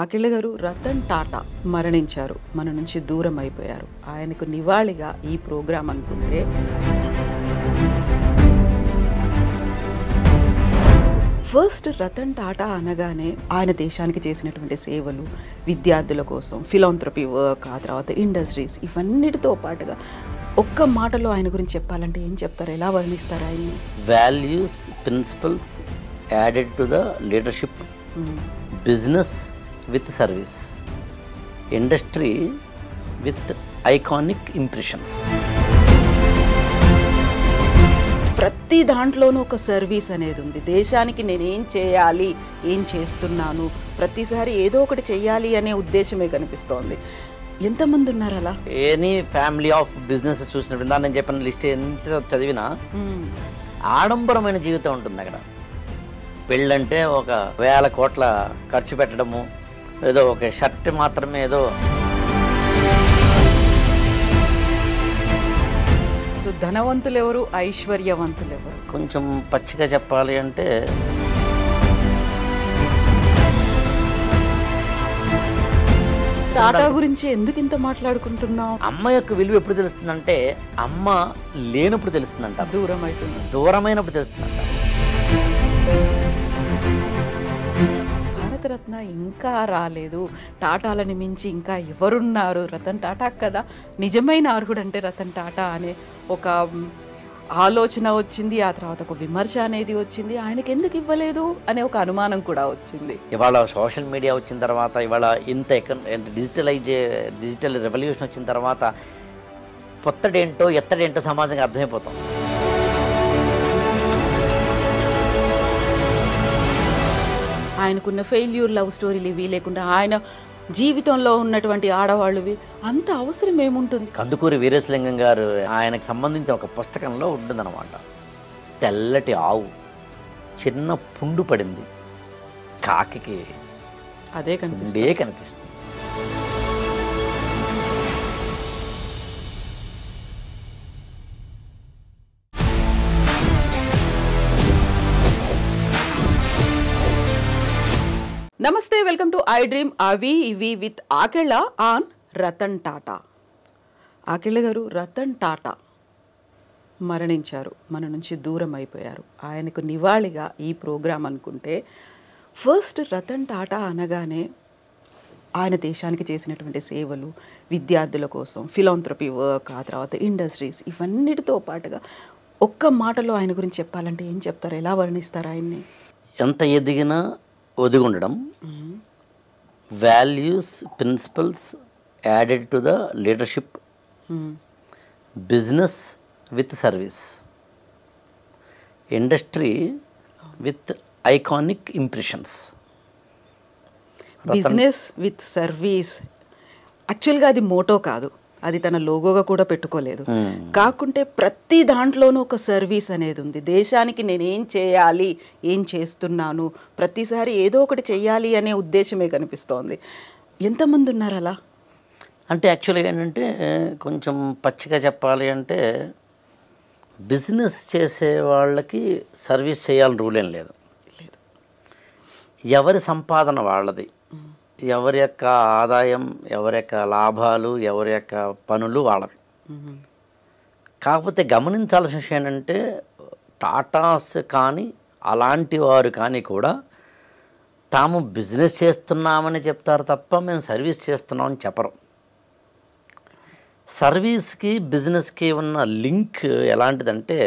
అఖిల గారు రతన్ టాటా మరణించారు మన నుంచి దూరం అయిపోయారు ఆయనకు నివాళిగా ఈ ప్రోగ్రాం అనుకుంటే ఫస్ట్ రతన్ టాటా అనగానే ఆయన దేశానికి చేసినటువంటి సేవలు విద్యార్థుల కోసం ఫిలాంథ్రపీ వర్క్ ఆ తర్వాత ఇండస్ట్రీస్ ఇవన్నిటితో పాటుగా ఒక్క మాటలో ఆయన గురించి చెప్పాలంటే ఏం చెప్తారు ఎలా వర్ణిస్తారు ఆయన values principles added to the leadership business with service industry with iconic impressions ప్రతి దాంట్లోనూ ఒక సర్వీస్ అనేది ఉంది దేశానికి నేనేం చేయాలి ఏం చేస్తున్నాను ప్రతిసారి ఏదో ఒకటి చేయాలి అనే ఉద్దేశమే కనిపిస్తోంది ఎంతమంది ఉన్నారు అలా ఎనీ ఫ్యామిలీ ఆఫ్ బిజినెస్ చూసినప్పుడు ఇందా నేను చెప్పిన లిస్ట్ ఎంత చదివినా ఆడంబరమైన జీవితం ఉంటుంది అక్కడ పెళ్ళంటే ఒక వేల కోట్ల ఖర్చు పెట్టడము ఏదో ఒక షర్ట్ మాత్రమే ఏదో సో ధనవంతులు ఎవరు ఐశ్వర్యవంతులు ఎవరు కొంచెం పచ్చిగా చెప్పాలి అంటే టాటా గురించి ఎందుకు ఇంత మాట్లాడుకుంటున్నాం అమ్మ యొక్క విలువ ఎప్పుడు తెలుస్తుందంటే అమ్మ లేనప్పుడు తెలుస్తుందంట దూరం అయిపోయింది దూరమైనప్పుడు తెలుస్తుందంట రత్న ఇంకా రాలేదు టాటాలని మించి ఇంకా ఎవరున్నారు రతన్ టాటా కదా నిజమైన అర్హుడు అంటే రతన్ టాటా అనే ఒక ఆలోచన వచ్చింది ఆ తర్వాత ఒక విమర్శ అనేది వచ్చింది ఆయనకి ఎందుకు ఇవ్వలేదు అనే ఒక అనుమానం కూడా వచ్చింది ఇవాళ సోషల్ మీడియా వచ్చిన తర్వాత ఇవాళ ఇంత ఎంత డిజిటలైజ్ డిజిటల్ రెవల్యూషన్ వచ్చిన తర్వాత కొత్తడేంటో ఎత్తడేంటో సమాజంగా అర్థమైపోతాం ఆయనకున్న ఫెయిల్యూర్ లవ్ స్టోరీలు ఇవి లేకుండా ఆయన జీవితంలో ఉన్నటువంటి ఆడవాళ్ళువి అంత అవసరం ఏముంటుంది కందుకూరి వీరేశలింగం గారు ఆయనకు సంబంధించిన ఒక పుస్తకంలో ఉంటుందన్నమాట తెల్లటి ఆవు చిన్న పుండు పడింది కాకి అదే కనిపిస్తుంది కనిపిస్తుంది నమస్తే వెల్కమ్ టు ఐ డ్రీమ్ అవి ఇవి విత్ ఆకెళ్ళ ఆన్ రతన్ టాటా ఆకెళ్ళ గారు రతన్ టాటా మరణించారు మన నుంచి దూరం అయిపోయారు ఆయనకు నివాళిగా ఈ ప్రోగ్రాం అనుకుంటే ఫస్ట్ రతన్ టాటా అనగానే ఆయన దేశానికి చేసినటువంటి సేవలు విద్యార్థుల కోసం ఫిలాంథ్రపీ వర్క్ ఆ తర్వాత ఇండస్ట్రీస్ ఇవన్నిటితో పాటుగా ఒక్క మాటలో ఆయన గురించి చెప్పాలంటే ఏం చెప్తారు ఎలా వర్ణిస్తారు ఆయన్ని ఎంత ఎదిగినా ఒదిగి ఉండడం values principles added to the leadership business with service industry with iconic impressions business with service యాక్చువల్గా అది మోటో కాదు అది తన లోగోగా కూడా పెట్టుకోలేదు కాకుంటే ప్రతి దాంట్లోనూ ఒక సర్వీస్ అనేది ఉంది దేశానికి నేనేం చేయాలి ఏం చేస్తున్నాను ప్రతిసారి ఏదో ఒకటి చేయాలి అనే ఉద్దేశమే కనిపిస్తోంది ఎంతమంది ఉన్నారు అలా అంటే యాక్చువల్గా ఏంటంటే కొంచెం పచ్చిగా చెప్పాలి అంటే బిజినెస్ చేసే వాళ్ళకి సర్వీస్ చేయాలని రూల్ ఏం లేదు ఎవరి సంపాదన వాళ్ళది ఎవరి యొక్క ఆదాయం ఎవరి యొక్క లాభాలు ఎవరి యొక్క పనులు వాళ్ళవి కాకపోతే గమనించాల్సిన విషయం ఏంటంటే టాటాస్ కానీ అలాంటి వారు కానీ కూడా తాము బిజినెస్ చేస్తున్నామని చెప్తారు తప్ప మేము సర్వీస్ చేస్తున్నామని చెప్పరు సర్వీస్కి బిజినెస్కి ఉన్న లింక్ ఎలాంటిదంటే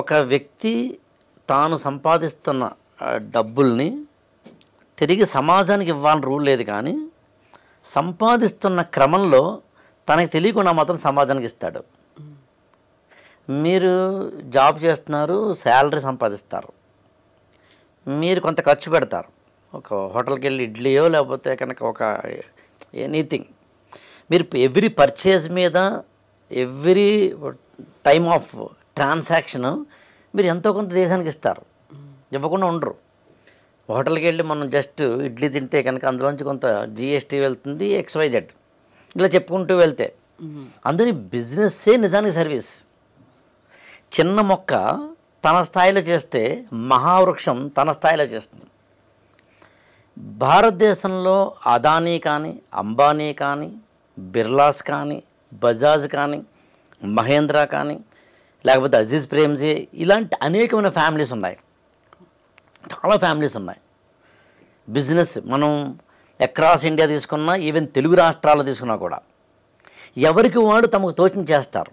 ఒక వ్యక్తి తాను సంపాదిస్తున్న డబ్బుల్ని తిరిగి సమాజానికి ఇవ్వాలని రూల్ లేదు కానీ సంపాదిస్తున్న క్రమంలో తనకి తెలియకుండా మాత్రం సమాజానికి ఇస్తాడు మీరు జాబ్ చేస్తున్నారు శాలరీ సంపాదిస్తారు మీరు కొంత ఖర్చు పెడతారు ఒక హోటల్కి వెళ్ళి ఇడ్లీయో లేకపోతే కనుక ఒక ఎనీథింగ్ మీరు ఎవ్రీ పర్చేజ్ మీద ఎవ్రీ టైమ్ ఆఫ్ ట్రాన్సాక్షన్ మీరు ఎంతో కొంత దేశానికి ఇస్తారు ఇవ్వకుండా ఉండరు హోటల్కి వెళ్ళి మనం జస్ట్ ఇడ్లీ తింటే కనుక అందులోంచి కొంత జిఎస్టీ వెళ్తుంది ఎక్స్వైజెడ్ ఇలా చెప్పుకుంటూ వెళ్తే అందుని బిజినెస్సే నిజానికి సర్వీస్ చిన్న మొక్క తన స్థాయిలో చేస్తే మహావృక్షం తన స్థాయిలో చేస్తుంది భారతదేశంలో అదానీ కానీ అంబానీ కానీ బిర్లాస్ కానీ బజాజ్ కానీ మహేంద్ర కానీ లేకపోతే అజీజ్ ప్రేమ్జీ ఇలాంటి అనేకమైన ఫ్యామిలీస్ ఉన్నాయి చాలా ఫ్యామిలీస్ ఉన్నాయి బిజినెస్ మనం అక్రాస్ ఇండియా తీసుకున్నా ఈవెన్ తెలుగు రాష్ట్రాల్లో తీసుకున్నా కూడా ఎవరికి వాడు తమకు తోచిన చేస్తారు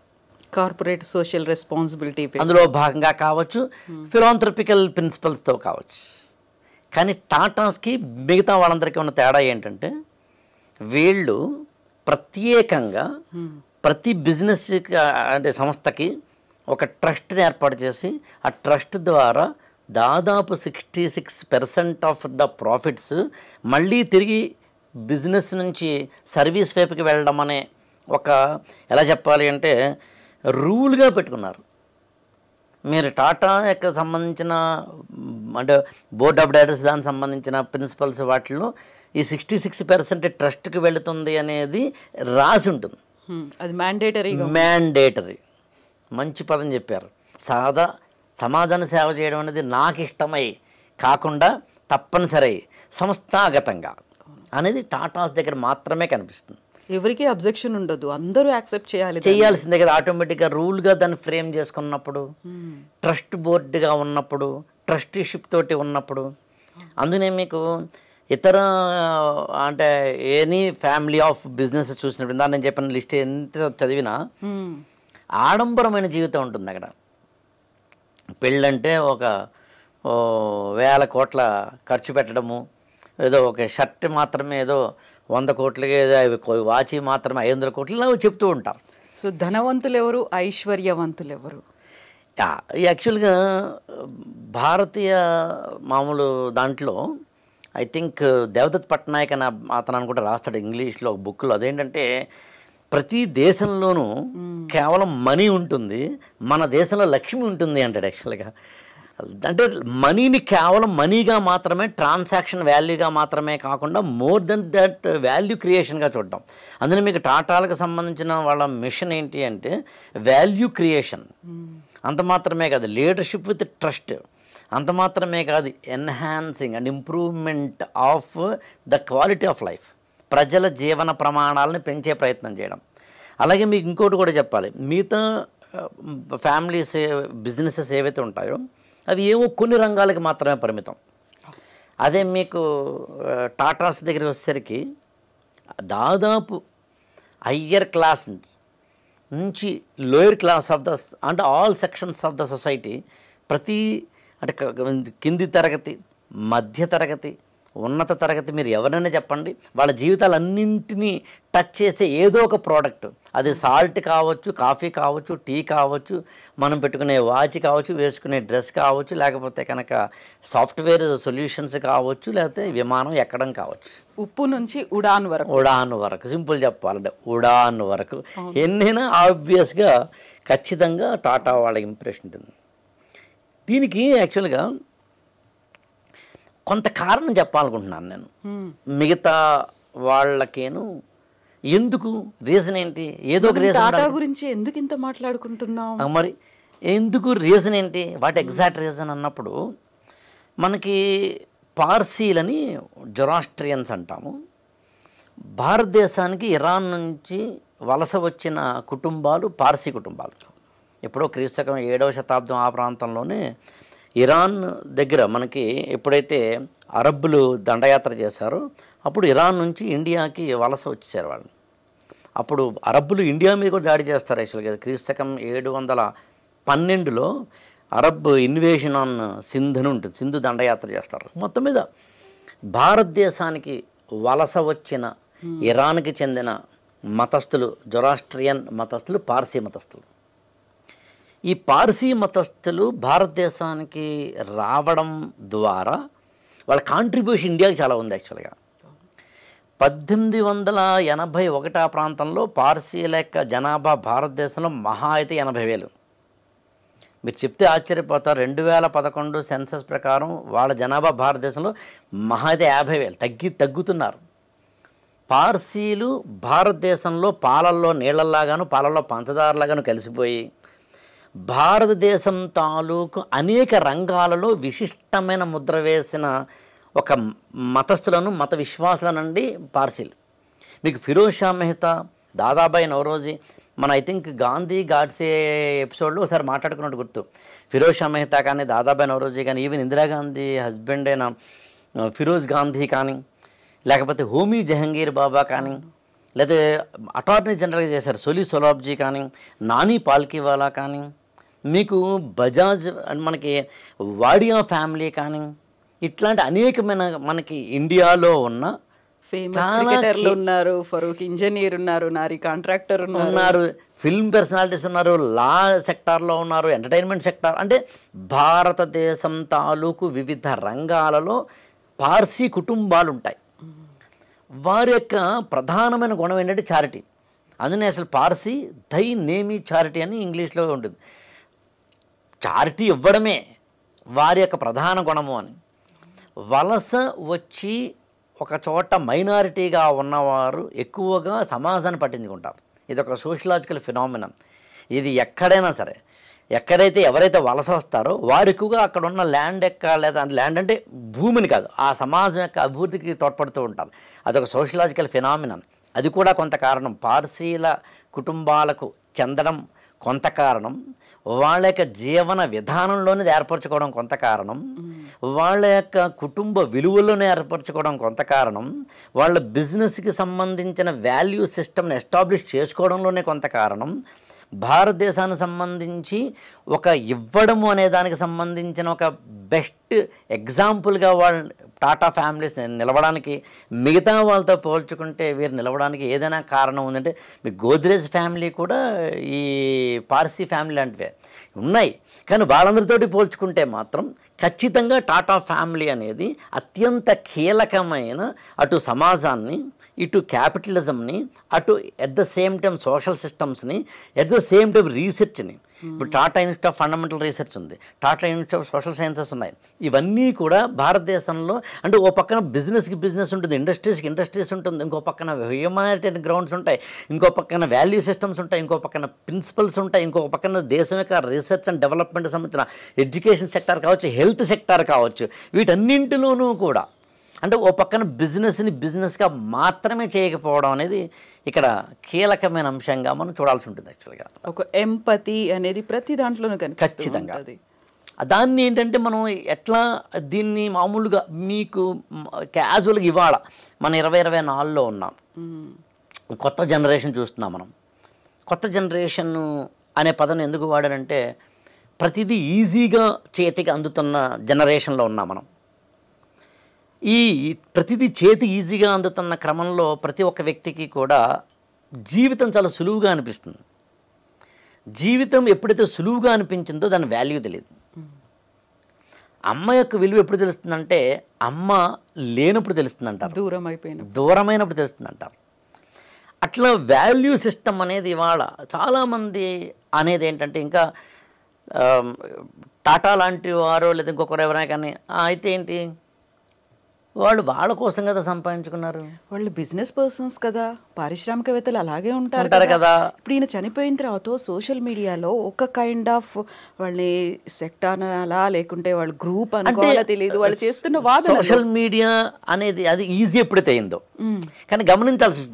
కార్పొరేట్ సోషల్ రెస్పాన్సిబిలిటీ అందులో భాగంగా కావచ్చు ఫిలాంథ్రపికల్ ప్రిన్సిపల్స్తో కావచ్చు కానీ టాటాస్కి మిగతా వాళ్ళందరికీ ఉన్న తేడా ఏంటంటే వీళ్ళు ప్రత్యేకంగా ప్రతి బిజినెస్ అంటే సంస్థకి ఒక ట్రస్ట్ని ఏర్పాటు చేసి ఆ ట్రస్ట్ ద్వారా దాదాపు sixty six percent of the profits మళ్ళీ తిరిగి బిజినెస్ నుంచి సర్వీస్ వైపుకి వెళ్ళడం అనే ఒక ఎలా చెప్పాలి అంటే రూల్గా పెట్టుకున్నారు మీరు టాటా యొక్క సంబంధించిన అంటే బోర్డ్ ఆఫ్ డైరెక్టర్స్ దానికి సంబంధించిన ప్రిన్సిపల్స్ వాటిలో ఈ సిక్స్టీ సిక్స్ పర్సెంట్ ట్రస్ట్కి వెళుతుంది అనేది రాసి ఉంటుంది అది మ్యాండేటరీ మ్యాండేటరీ మంచి పదం చెప్పారు సాదా సమాజాన్ని సేవ చేయడం అనేది నాకు ఇష్టమై కాకుండా తప్పనిసరి సంస్థాగతంగా అనేది టాటాస్ దగ్గర మాత్రమే కనిపిస్తుంది ఎవరికి అబ్జెక్షన్ ఉండదు అందరూ యాక్సెప్ట్ చేయాలి చేయాల్సిందే కదా ఆటోమేటిక్గా రూల్గా దాన్ని ఫ్రేమ్ చేసుకున్నప్పుడు ట్రస్ట్ బోర్డుగా ఉన్నప్పుడు ట్రస్టీషిప్ తోటి ఉన్నప్పుడు అందునే మీకు ఇతర అంటే ఎనీ ఫ్యామిలీ ఆఫ్ బిజినెస్ చూసినప్పుడు నేను చెప్పిన లిస్ట్ ఎంత చదివినా ఆడంబరమైన జీవితం ఉంటుంది అక్కడ పెళ్ళంటే ఒక వేల కోట్ల ఖర్చు పెట్టడము ఏదో ఒక షర్ట్ మాత్రమే ఏదో వంద కోట్లకి వాచి మాత్రమే ఐదు వందల కోట్లు చెప్తూ ఉంటారు సో ధనవంతులు ఎవరు ఐశ్వర్యవంతులు ఎవరు యాక్చువల్గా భారతీయ మామూలు దాంట్లో ఐ థింక్ దేవదత్ పట్నాయక్ అని అతను అనుకుంటే రాస్తాడు ఇంగ్లీష్లో ఒక బుక్లో అదేంటంటే ప్రతి దేశంలోనూ కేవలం మనీ ఉంటుంది మన దేశంలో లక్ష్మి ఉంటుంది అంటాడు యాక్చువల్గా అంటే మనీని కేవలం మనీగా మాత్రమే ట్రాన్సాక్షన్ వాల్యూగా మాత్రమే కాకుండా మోర్ దెన్ దట్ వాల్యూ క్రియేషన్గా చూడటం అందులో మీకు టాటాలకు సంబంధించిన వాళ్ళ మిషన్ ఏంటి అంటే వాల్యూ క్రియేషన్ అంత మాత్రమే కాదు లీడర్షిప్ విత్ ట్రస్ట్ అంత మాత్రమే కాదు enhancing and improvement of the quality of life ప్రజల జీవన ప్రమాణాలను పెంచే ప్రయత్నం చేయడం అలాగే మీకు ఇంకోటి కూడా చెప్పాలి మిగతా ఫ్యామిలీస్ బిజినెసెస్ ఏవైతే ఉంటాయో అవి ఏవో కొన్ని రంగాలకి మాత్రమే పరిమితం అదే మీకు టాటాస్ దగ్గర వచ్చేసరికి దాదాపు హయ్యర్ క్లాస్ నుంచి లోయర్ క్లాస్ ఆఫ్ ద అంటే all sections of the society ప్రతి అంటే కింది తరగతి మధ్య తరగతి ఉన్నత తరగతి మీరు ఎవరైనా చెప్పండి వాళ్ళ జీవితాలన్నింటినీ టచ్ చేసే ఏదో ఒక ప్రోడక్ట్ అది సాల్ట్ కావచ్చు కాఫీ కావచ్చు టీ కావచ్చు మనం పెట్టుకునే వాచ్ కావచ్చు వేసుకునే డ్రెస్ కావచ్చు లేకపోతే కనుక సాఫ్ట్వేర్ సొల్యూషన్స్ కావచ్చు లేకపోతే విమానం ఎక్కడం కావచ్చు ఉప్పు నుంచి ఉడాన్ వరకు ఉడాన్ వరకు సింపుల్ చెప్పాలంటే ఉడాన్ వరకు ఎన్నైనా ఆబ్వియస్గా ఖచ్చితంగా టాటా వాళ్ళ ఇంప్రెషన్ ఉంటుంది దీనికి యాక్చువల్గా కొంత కారణం చెప్పాలనుకుంటున్నాను నేను మిగతా వాళ్ళకేను ఎందుకు రీజన్ ఏంటి ఏదో ఒక రీజన్ గురించి ఎందుకు ఇంత మాట్లాడుకుంటున్నాం మరి ఎందుకు రీజన్ ఏంటి వాటి ఎగ్జాక్ట్ రీజన్ అన్నప్పుడు మనకి పార్సీలని జొరాస్ట్రియన్స్ అంటాము భారతదేశానికి ఇరాన్ నుంచి వలస వచ్చిన కుటుంబాలు పార్సీ కుటుంబాలు ఎప్పుడో క్రీస్తుకం ఏడవ శతాబ్దం ఆ ప్రాంతంలోనే ఇరాన్ దగ్గర మనకి ఎప్పుడైతే అరబ్బులు దండయాత్ర చేశారో అప్పుడు ఇరాన్ నుంచి ఇండియాకి వలస వచ్చేసారు వాళ్ళు అప్పుడు అరబ్బులు ఇండియా మీద కూడా దాడి చేస్తారు యాక్చువల్గా క్రీస్తకం ఏడు వందల పన్నెండులో అరబ్ ఇన్వేషన్ ఆన్ సింధ్ అని ఉంటుంది సింధు దండయాత్ర చేస్తారు మొత్తం మీద భారతదేశానికి వలస వచ్చిన hmm. ఇరాన్కి చెందిన మతస్థులు జొరాస్ట్రియన్ మతస్థులు పార్సీ మతస్థులు ఈ పార్సీ మతస్థులు భారతదేశానికి రావడం ద్వారా వాళ్ళ కాంట్రిబ్యూషన్ ఇండియాకి చాలా ఉంది యాక్చువల్గా పద్దెనిమిది వందల ఎనభై ఒకటా ప్రాంతంలో పార్సీల యొక్క జనాభా భారతదేశంలో మహా అయితే ఎనభై వేలు మీరు చెప్తే ఆశ్చర్యపోతారు రెండు వేల పదకొండు సెన్సస్ ప్రకారం వాళ్ళ జనాభా భారతదేశంలో మహా అయితే యాభై వేలు తగ్గి తగ్గుతున్నారు పార్సీలు భారతదేశంలో పాలల్లో నీళ్ళల్లాగాను పాలల్లో పంచదారలాగాను కలిసిపోయి భారతదేశం తాలూకు అనేక రంగాలలో విశిష్టమైన ముద్ర వేసిన ఒక మతస్థులను మత విశ్వాసులనండి పార్సిల్ మీకు ఫిరోజ్ షా మెహతా దాదాబాయి నవరోజీ మన ఐ థింక్ గాంధీ గాడ్సే ఎపిసోడ్లో ఒకసారి మాట్లాడుకున్నట్టు గుర్తు ఫిరోజ్ షా మెహతా కానీ దాదాబాయి నవరోజీ కానీ ఈవెన్ ఇందిరాగాంధీ హస్బెండ్ అయిన ఫిరోజ్ గాంధీ కానీ లేకపోతే హోమీ జహంగీర్ బాబా కానీ లేదా అటార్నీ జనరల్గా చేశారు సొలి సొలాబ్జీ కానీ నాని పాల్కివాలా కానీ మీకు బజాజ్ మనకి వాడియా ఫ్యామిలీ కానీ ఇట్లాంటి అనేకమైన మనకి ఇండియాలో ఉన్న ఫేమస్ ఉన్నారు ఫరూక్ ఇంజనీర్ ఉన్నారు నారి కాంట్రాక్టర్ ఉన్నారు ఫిల్మ్ పర్సనాలిటీస్ ఉన్నారు లా సెక్టార్లో ఉన్నారు ఎంటర్టైన్మెంట్ సెక్టార్ అంటే భారతదేశం తాలూకు వివిధ రంగాలలో పార్సీ కుటుంబాలు ఉంటాయి వారి యొక్క ప్రధానమైన గుణం ఏంటంటే చారిటీ అందుకనే అసలు పార్సీ దై నేమి చారిటీ అని ఇంగ్లీష్లో ఉంటుంది చారిటీ ఇవ్వడమే వారి యొక్క ప్రధాన గుణము అని వలస వచ్చి ఒక చోట మైనారిటీగా ఉన్నవారు ఎక్కువగా సమాజాన్ని పట్టించుకుంటారు ఇది ఒక సోషలాజికల్ ఫినామినన్ ఇది ఎక్కడైనా సరే ఎక్కడైతే ఎవరైతే వలస వస్తారో వారు ఎక్కువగా అక్కడ ఉన్న ల్యాండ్ ఎక్క లేదా ల్యాండ్ అంటే భూమిని కాదు ఆ సమాజం యొక్క అభివృద్ధికి తోడ్పడుతూ ఉంటారు అదొక సోషలాజికల్ ఫినామినన్ అది కూడా కొంత కారణం పార్సీల కుటుంబాలకు చెందడం కొంత కారణం వాళ్ళ యొక్క జీవన విధానంలోనే ఏర్పరచుకోవడం కొంత కారణం వాళ్ళ యొక్క కుటుంబ విలువలను ఏర్పరచుకోవడం కొంత కారణం వాళ్ళ బిజినెస్కి సంబంధించిన వాల్యూ సిస్టమ్ని ఎస్టాబ్లిష్ చేసుకోవడంలోనే కొంత కారణం భారతదేశానికి సంబంధించి ఒక ఇవ్వడము అనే దానికి సంబంధించిన ఒక బెస్ట్ ఎగ్జాంపుల్గా వాళ్ళు టాటా ఫ్యామిలీస్ నిలవడానికి మిగతా వాళ్ళతో పోల్చుకుంటే వీరు నిలవడానికి ఏదైనా కారణం ఉందంటే మీ గోద్రేజ్ ఫ్యామిలీ కూడా ఈ పార్సీ ఫ్యామిలీ లాంటివే ఉన్నాయి కానీ వాళ్ళందరితోటి పోల్చుకుంటే మాత్రం ఖచ్చితంగా టాటా ఫ్యామిలీ అనేది అత్యంత కీలకమైన అటు సమాజాన్ని ఇటు క్యాపిటలిజంని అటు at the same time social సిస్టమ్స్ని ఎట్ ద సేమ్ టైం రీసెర్చ్ని ఇప్పుడు Tata Institute of Fundamental Research ఉంది Tata Institute of Social Sciences ఉన్నాయి ఇవన్నీ కూడా భారతదేశంలో అంటే ఓ పక్కన బిజినెస్కి బిజినెస్ ఉంటుంది ఇండస్ట్రీస్కి ఇండస్ట్రీస్ ఉంటుంది ఇంకో పక్కన హ్యూమానిటేరియన్ గ్రౌండ్స్ ఉంటాయి ఇంకో పక్కన వాల్యూ సిస్టమ్స్ ఉంటాయి ఇంకో పక్కన ప్రిన్సిపల్స్ ఉంటాయి ఇంకో పక్కన దేశం యొక్క రీసెర్చ్ అండ్ డెవలప్మెంట్ సంబంధించిన ఎడ్యుకేషన్ సెక్టార్ కావచ్చు హెల్త్ సెక్టార్ కావచ్చు వీటన్నింటిలోనూ కూడా అంటే ఓ పక్కన బిజినెస్ని బిజినెస్గా మాత్రమే చేయకపోవడం అనేది ఇక్కడ కీలకమైన అంశంగా మనం చూడాల్సి ఉంటుంది యాక్చువల్గా ఒక ఎంపతి అనేది ప్రతి దాంట్లోనూ కానీ ఖచ్చితంగా దాన్ని ఏంటంటే మనం ఎట్లా దీన్ని మామూలుగా మీకు క్యాజువల్గా ఇవాళ మనం ఇరవై ఇరవై నాలుగులో ఉన్నాం కొత్త జనరేషన్ చూస్తున్నాం మనం కొత్త జనరేషన్ అనే పదం ఎందుకు వాడారంటే ప్రతిదీ ఈజీగా చేతికి అందుతున్న జనరేషన్లో ఉన్నాం మనం ఈ ప్రతిదీ చేతి ఈజీగా అందుతున్న క్రమంలో ప్రతి ఒక్క వ్యక్తికి కూడా జీవితం చాలా సులువుగా అనిపిస్తుంది జీవితం ఎప్పుడైతే సులువుగా అనిపించిందో దాని వాల్యూ తెలియదు అమ్మ యొక్క విలువ ఎప్పుడు తెలుస్తుందంటే అమ్మ లేనప్పుడు తెలుస్తుంది అంటారు దూరం అయిపోయిన దూరమైనప్పుడు తెలుస్తుంది అంటారు అట్లా వాల్యూ సిస్టమ్ అనేది ఇవాళ చాలామంది అనేది ఏంటంటే ఇంకా టాటా లాంటి వారో లేదా ఇంకొకరు ఎవరైనా కానీ అయితే ఏంటి వాళ్ళు వాళ్ళ కోసం కదా సంపాదించుకున్నారు వాళ్ళు బిజినెస్ పర్సన్స్ కదా పారిశ్రామికవేత్తలు అలాగే ఉంటారు కదా ఇప్పుడు ఈయన చనిపోయిన తర్వాత సోషల్ మీడియాలో ఒక కైండ్ ఆఫ్ వాళ్ళని సెక్ట్ అనాలా లేకుంటే వాళ్ళ గ్రూప్ అనుకోవాలా తెలియదు వాళ్ళు చేస్తున్న వాదన సోషల్ మీడియా అనేది అది ఈజీ ఎప్పుడైతే అయిందో కానీ గమనించాల్సి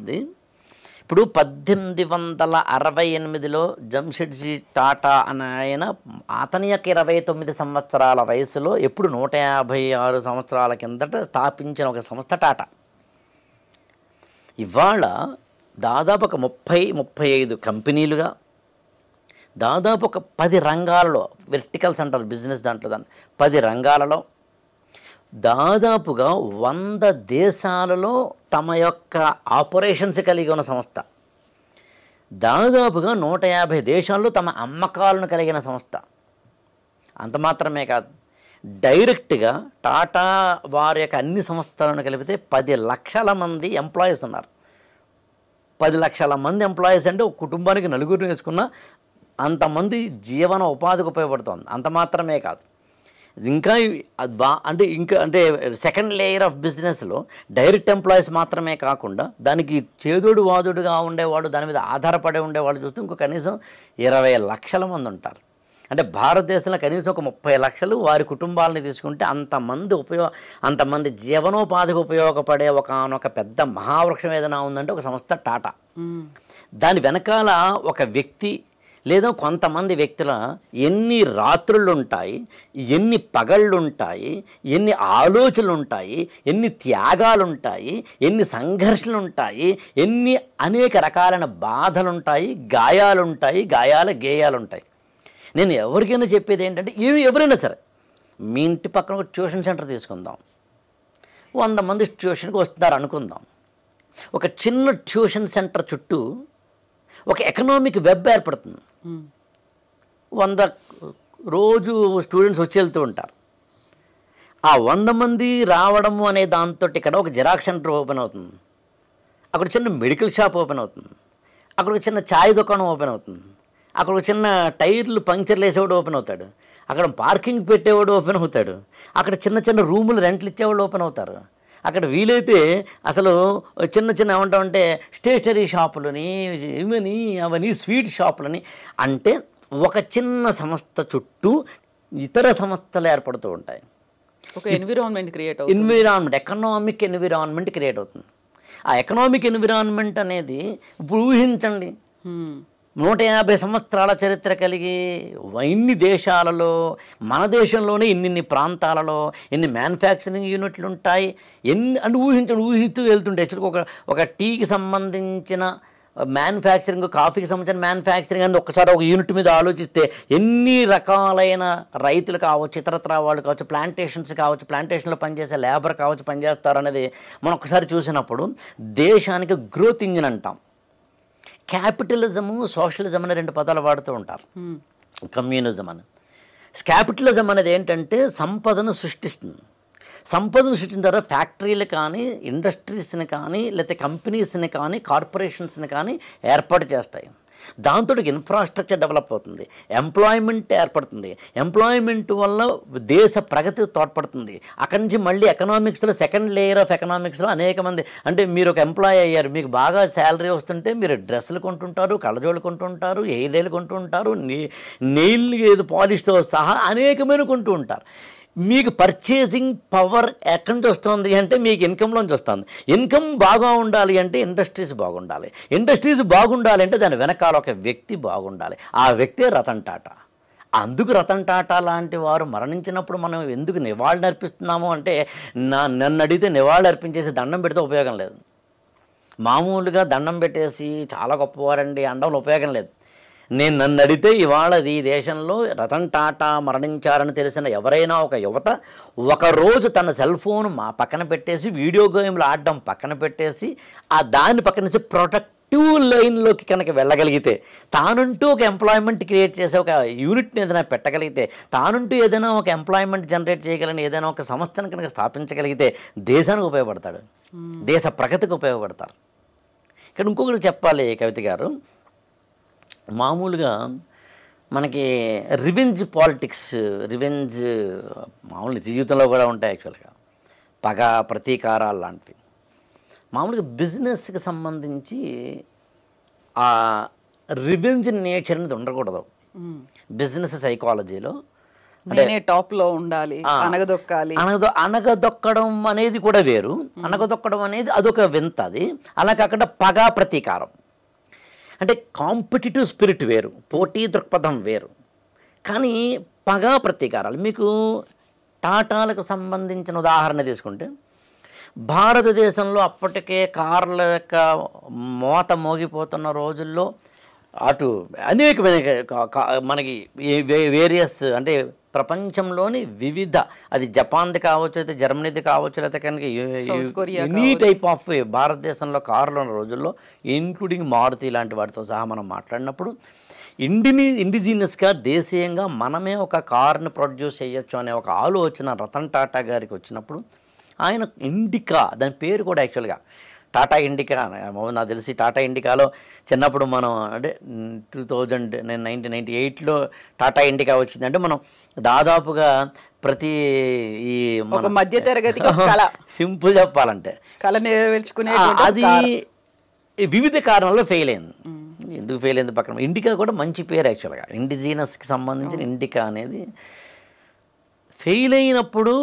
ఇప్పుడు పద్దెనిమిది వందల అరవై ఎనిమిదిలో జంషెడ్జీ టాటా అనే ఆయన అతని యొక్క ఇరవై తొమ్మిది సంవత్సరాల వయసులో ఎప్పుడు నూట యాభై ఆరు సంవత్సరాల కిందట స్థాపించిన ఒక సంస్థ టాటా ఇవాళ దాదాపు ఒక ముప్పై ముప్పై ఐదు కంపెనీలుగా దాదాపు ఒక పది రంగాలలో వెర్టికల్స్ అంటారు బిజినెస్ దాంట్లో దాన్ని పది రంగాలలో దాదాపుగా వంద దేశాలలో తమ యొక్క ఆపరేషన్స్ కలిగి ఉన్న సంస్థ దాదాపుగా నూట యాభై దేశాల్లో తమ అమ్మకాలను కలిగిన సంస్థ అంత మాత్రమే కాదు డైరెక్ట్గా టాటా వారి యొక్క అన్ని సంస్థలను కలిపితే పది లక్షల మంది ఎంప్లాయీస్ ఉన్నారు పది లక్షల మంది ఎంప్లాయీస్ అంటే ఒక కుటుంబానికి నలుగురు వేసుకున్న అంతమంది జీవన ఉపాధికి ఉపయోగపడుతుంది అంత మాత్రమే కాదు ఇంకా అంటే ఇంకా అంటే సెకండ్ లేయర్ ఆఫ్ బిజినెస్లో డైరెక్ట్ ఎంప్లాయీస్ మాత్రమే కాకుండా దానికి చేదుడు వాదుడుగా ఉండేవాడు దాని మీద ఆధారపడి ఉండేవాడు చూస్తే ఇంకో కనీసం ఇరవై లక్షల మంది ఉంటారు అంటే భారతదేశంలో కనీసం ఒక ముప్పై లక్షలు వారి కుటుంబాలని తీసుకుంటే అంతమంది ఉపయోగ అంతమంది జీవనోపాధికి ఉపయోగపడే ఒక పెద్ద మహావృక్షం ఏదైనా ఉందంటే ఒక సంస్థ టాటా దాని వెనకాల ఒక వ్యక్తి లేదా కొంతమంది వ్యక్తుల ఎన్ని రాత్రులుంటాయి ఎన్ని పగళ్ళుంటాయి ఎన్ని ఆలోచనలుంటాయి ఎన్ని త్యాగాలుంటాయి ఎన్ని సంఘర్షణలుంటాయి ఎన్ని అనేక రకాలైన బాధలుంటాయి గాయాలుంటాయి గాయాల గేయాలుంటాయి నేను ఎవరికైనా చెప్పేది ఏంటంటే ఏమి ఎవరైనా సరే మీ ఇంటి పక్కన ఒక ట్యూషన్ సెంటర్ తీసుకుందాం వంద మంది ట్యూషన్కి వస్తున్నారు అనుకుందాం ఒక చిన్న ట్యూషన్ సెంటర్ చుట్టూ ఒక ఎకనామిక్ వెబ్ ఏర్పడుతుంది వంద రోజు స్టూడెంట్స్ వచ్చి వెళ్తూ ఉంటారు ఆ వంద మంది రావడము అనే దాంతో ఇక్కడ ఒక జిరాక్స్ సెంటర్ ఓపెన్ అవుతుంది అక్కడ చిన్న మెడికల్ షాప్ ఓపెన్ అవుతుంది అక్కడ ఒక చిన్న ఛాయ్ దుకాణం ఓపెన్ అవుతుంది అక్కడ ఒక చిన్న టైర్లు పంక్చర్లు వేసేవాడు ఓపెన్ అవుతాడు అక్కడ పార్కింగ్ పెట్టేవాడు ఓపెన్ అవుతాడు అక్కడ చిన్న చిన్న రూములు రెంట్లు ఇచ్చేవాళ్ళు ఓపెన్ అవుతారు అక్కడ వీలైతే అసలు చిన్న చిన్న ఏమంటామంటే స్టేషనరీ షాపులని ఇవని అవని స్వీట్ షాపులని అంటే ఒక చిన్న సంస్థ చుట్టూ ఇతర సంస్థలు ఏర్పడుతూ ఉంటాయి ఒక environment create environment economic environment create అవుతుంది ఆ ఎకనామిక్ ఎన్విరాన్మెంట్ అనేది ఇప్పుడు ఊహించండి నూట యాభై సంవత్సరాల చరిత్ర కలిగి ఇన్ని దేశాలలో మన దేశంలోనే ఇన్నిన్ని ప్రాంతాలలో ఎన్ని మ్యానుఫ్యాక్చరింగ్ యూనిట్లు ఉంటాయి ఎన్ని అని ఊహించడం ఊహిస్తూ వెళ్తుంటాయి యాక్చువల్గా ఒక ఒక టీకి సంబంధించిన మ్యానుఫ్యాక్చరింగ్ కాఫీకి సంబంధించిన మ్యానుఫ్యాక్చరింగ్ అని ఒకసారి ఒక యూనిట్ మీద ఆలోచిస్తే ఎన్ని రకాలైన రైతులు కావచ్చు ఇతరత్ర వాళ్ళు కావచ్చు ప్లాంటేషన్స్ కావచ్చు ప్లాంటేషన్లో పనిచేసే లేబర్ కావచ్చు పనిచేస్తారు అనేది మనం ఒకసారి చూసినప్పుడు దేశానికి గ్రోత్ ఇంజిన్ అంటాం క్యాపిటలిజము సోషలిజం అనే రెండు పదాలు వాడుతూ ఉంటారు కమ్యూనిజం అని క్యాపిటలిజం అనేది ఏంటంటే సంపదను సృష్టిస్తుంది సంపదను సృష్టించిన తర్వాత ఫ్యాక్టరీలు కానీ ఇండస్ట్రీస్ని కానీ లేకపోతే కంపెనీస్ని కానీ కార్పొరేషన్స్ని కానీ ఏర్పాటు చేస్తాయి దాంతో ఇన్ఫ్రాస్ట్రక్చర్ డెవలప్ అవుతుంది ఎంప్లాయ్మెంట్ ఏర్పడుతుంది ఎంప్లాయ్మెంట్ వల్ల దేశ ప్రగతి తోడ్పడుతుంది అక్కడి నుంచి మళ్ళీ ఎకనామిక్స్లో సెకండ్ లేయర్ ఆఫ్ ఎకనామిక్స్లో అనేక మంది అంటే మీరు ఒక ఎంప్లాయ్ అయ్యారు మీకు బాగా శాలరీ వస్తుంటే మీరు డ్రెస్సులు కొంటుంటారు కళ్ళజోళ్ళు కొంటుంటారు ఎయిర్ కొంటుంటారు కొంటుంటారు నెయిల్ ఏది పాలిష్తో సహా అనేకమైన కొంటూ ఉంటారు మీకు పర్చేసింగ్ పవర్ ఎక్కడి నుంచి వస్తుంది అంటే మీకు ఇన్కంలోంచి వస్తుంది ఇన్కమ్ బాగా ఉండాలి అంటే ఇండస్ట్రీస్ బాగుండాలి ఇండస్ట్రీస్ బాగుండాలి అంటే దాని వెనకాల ఒక వ్యక్తి బాగుండాలి ఆ వ్యక్తే రతన్ టాటా అందుకు రతన్ టాటా లాంటి వారు మరణించినప్పుడు మనం ఎందుకు నివాళులు అర్పిస్తున్నాము అంటే నా నన్ను అడిగితే నివాళులు అర్పించేసి దండం పెడితే ఉపయోగం లేదు మామూలుగా దండం పెట్టేసి చాలా గొప్పవారండి అండంలో ఉపయోగం లేదు నేను నన్ను అడిగితే ఇవాళ ఈ దేశంలో రతన్ టాటా మరణించారని తెలిసిన ఎవరైనా ఒక యువత ఒకరోజు తన సెల్ ఫోన్ మా పక్కన పెట్టేసి వీడియో గేమ్లు ఆడడం పక్కన పెట్టేసి ఆ దాన్ని పక్కన నుంచి ప్రొడక్టివ్ లైన్లోకి కనుక వెళ్ళగలిగితే తానుంటూ ఒక ఎంప్లాయ్మెంట్ క్రియేట్ చేసే ఒక యూనిట్ని ఏదైనా పెట్టగలిగితే తానుంటూ ఏదైనా ఒక ఎంప్లాయ్మెంట్ జనరేట్ చేయగలని ఏదైనా ఒక సంస్థను కనుక స్థాపించగలిగితే దేశానికి ఉపయోగపడతాడు దేశ ప్రగతికి ఉపయోగపడతారు ఇక్కడ ఇంకొకటి చెప్పాలి కవిత గారు మామూలుగా మనకి రివెంజ్ పాలిటిక్స్ రివెంజ్ మామూలు నిజ జీవితంలో కూడా ఉంటాయి యాక్చువల్గా పగ ప్రతీకారాలు లాంటివి మామూలుగా బిజినెస్కి సంబంధించి ఆ రివెంజ్ నేచర్ అనేది ఉండకూడదు బిజినెస్ సైకాలజీలో అంటే టాప్లో ఉండాలి అనగదొక్కాలి అనగదొ అనగదొక్కడం అనేది కూడా వేరు అనగదొక్కడం అనేది అదొక వింత అది అలా కాకుండా పగా ప్రతీకారం అంటే కాంపిటేటివ్ స్పిరిట్ వేరు పోటీ దృక్పథం వేరు కానీ పగా ప్రతీకారాలు మీకు టాటాలకు సంబంధించిన ఉదాహరణ తీసుకుంటే భారతదేశంలో అప్పటికే కార్ల యొక్క మోత మోగిపోతున్న రోజుల్లో అటు అనేక మనకి వేరియస్ అంటే ప్రపంచంలోని వివిధ అది జపాన్ది కావచ్చు అయితే జర్మనీది కావచ్చు లేకపోతే కనుక ఎనీ టైప్ ఆఫ్ భారతదేశంలో కార్లు ఉన్న రోజుల్లో ఇంక్లూడింగ్ మారుతి ఇలాంటి వాటితో సహా మనం మాట్లాడినప్పుడు ఇండిని ఇండిజీనియస్గా దేశీయంగా మనమే ఒక కార్ని ప్రొడ్యూస్ చేయొచ్చు అనే ఒక ఆలోచన రతన్ టాటా గారికి వచ్చినప్పుడు ఆయన ఇండికా దాని పేరు కూడా యాక్చువల్గా టాటా ఇండికా నాకు తెలిసి టాటా ఇండికాలో చిన్నప్పుడు మనం అంటే టూ థౌజండ్ నేను నైన్టీన్ నైంటీ ఎయిట్లో టాటా ఇండికా వచ్చిందంటే మనం దాదాపుగా ప్రతి ఈ మన మధ్య తరగతి సింపుల్ చెప్పాలంటే కళ నెరవేర్చుకునే అది వివిధ కారణాల్లో ఫెయిల్ అయింది ఎందుకు ఫెయిల్ అయింది పక్కన ఇండికా కూడా మంచి పేరు యాక్చువల్గా ఇండిజినస్కి సంబంధించిన ఇండికా అనేది ఫెయిల్ అయినప్పుడు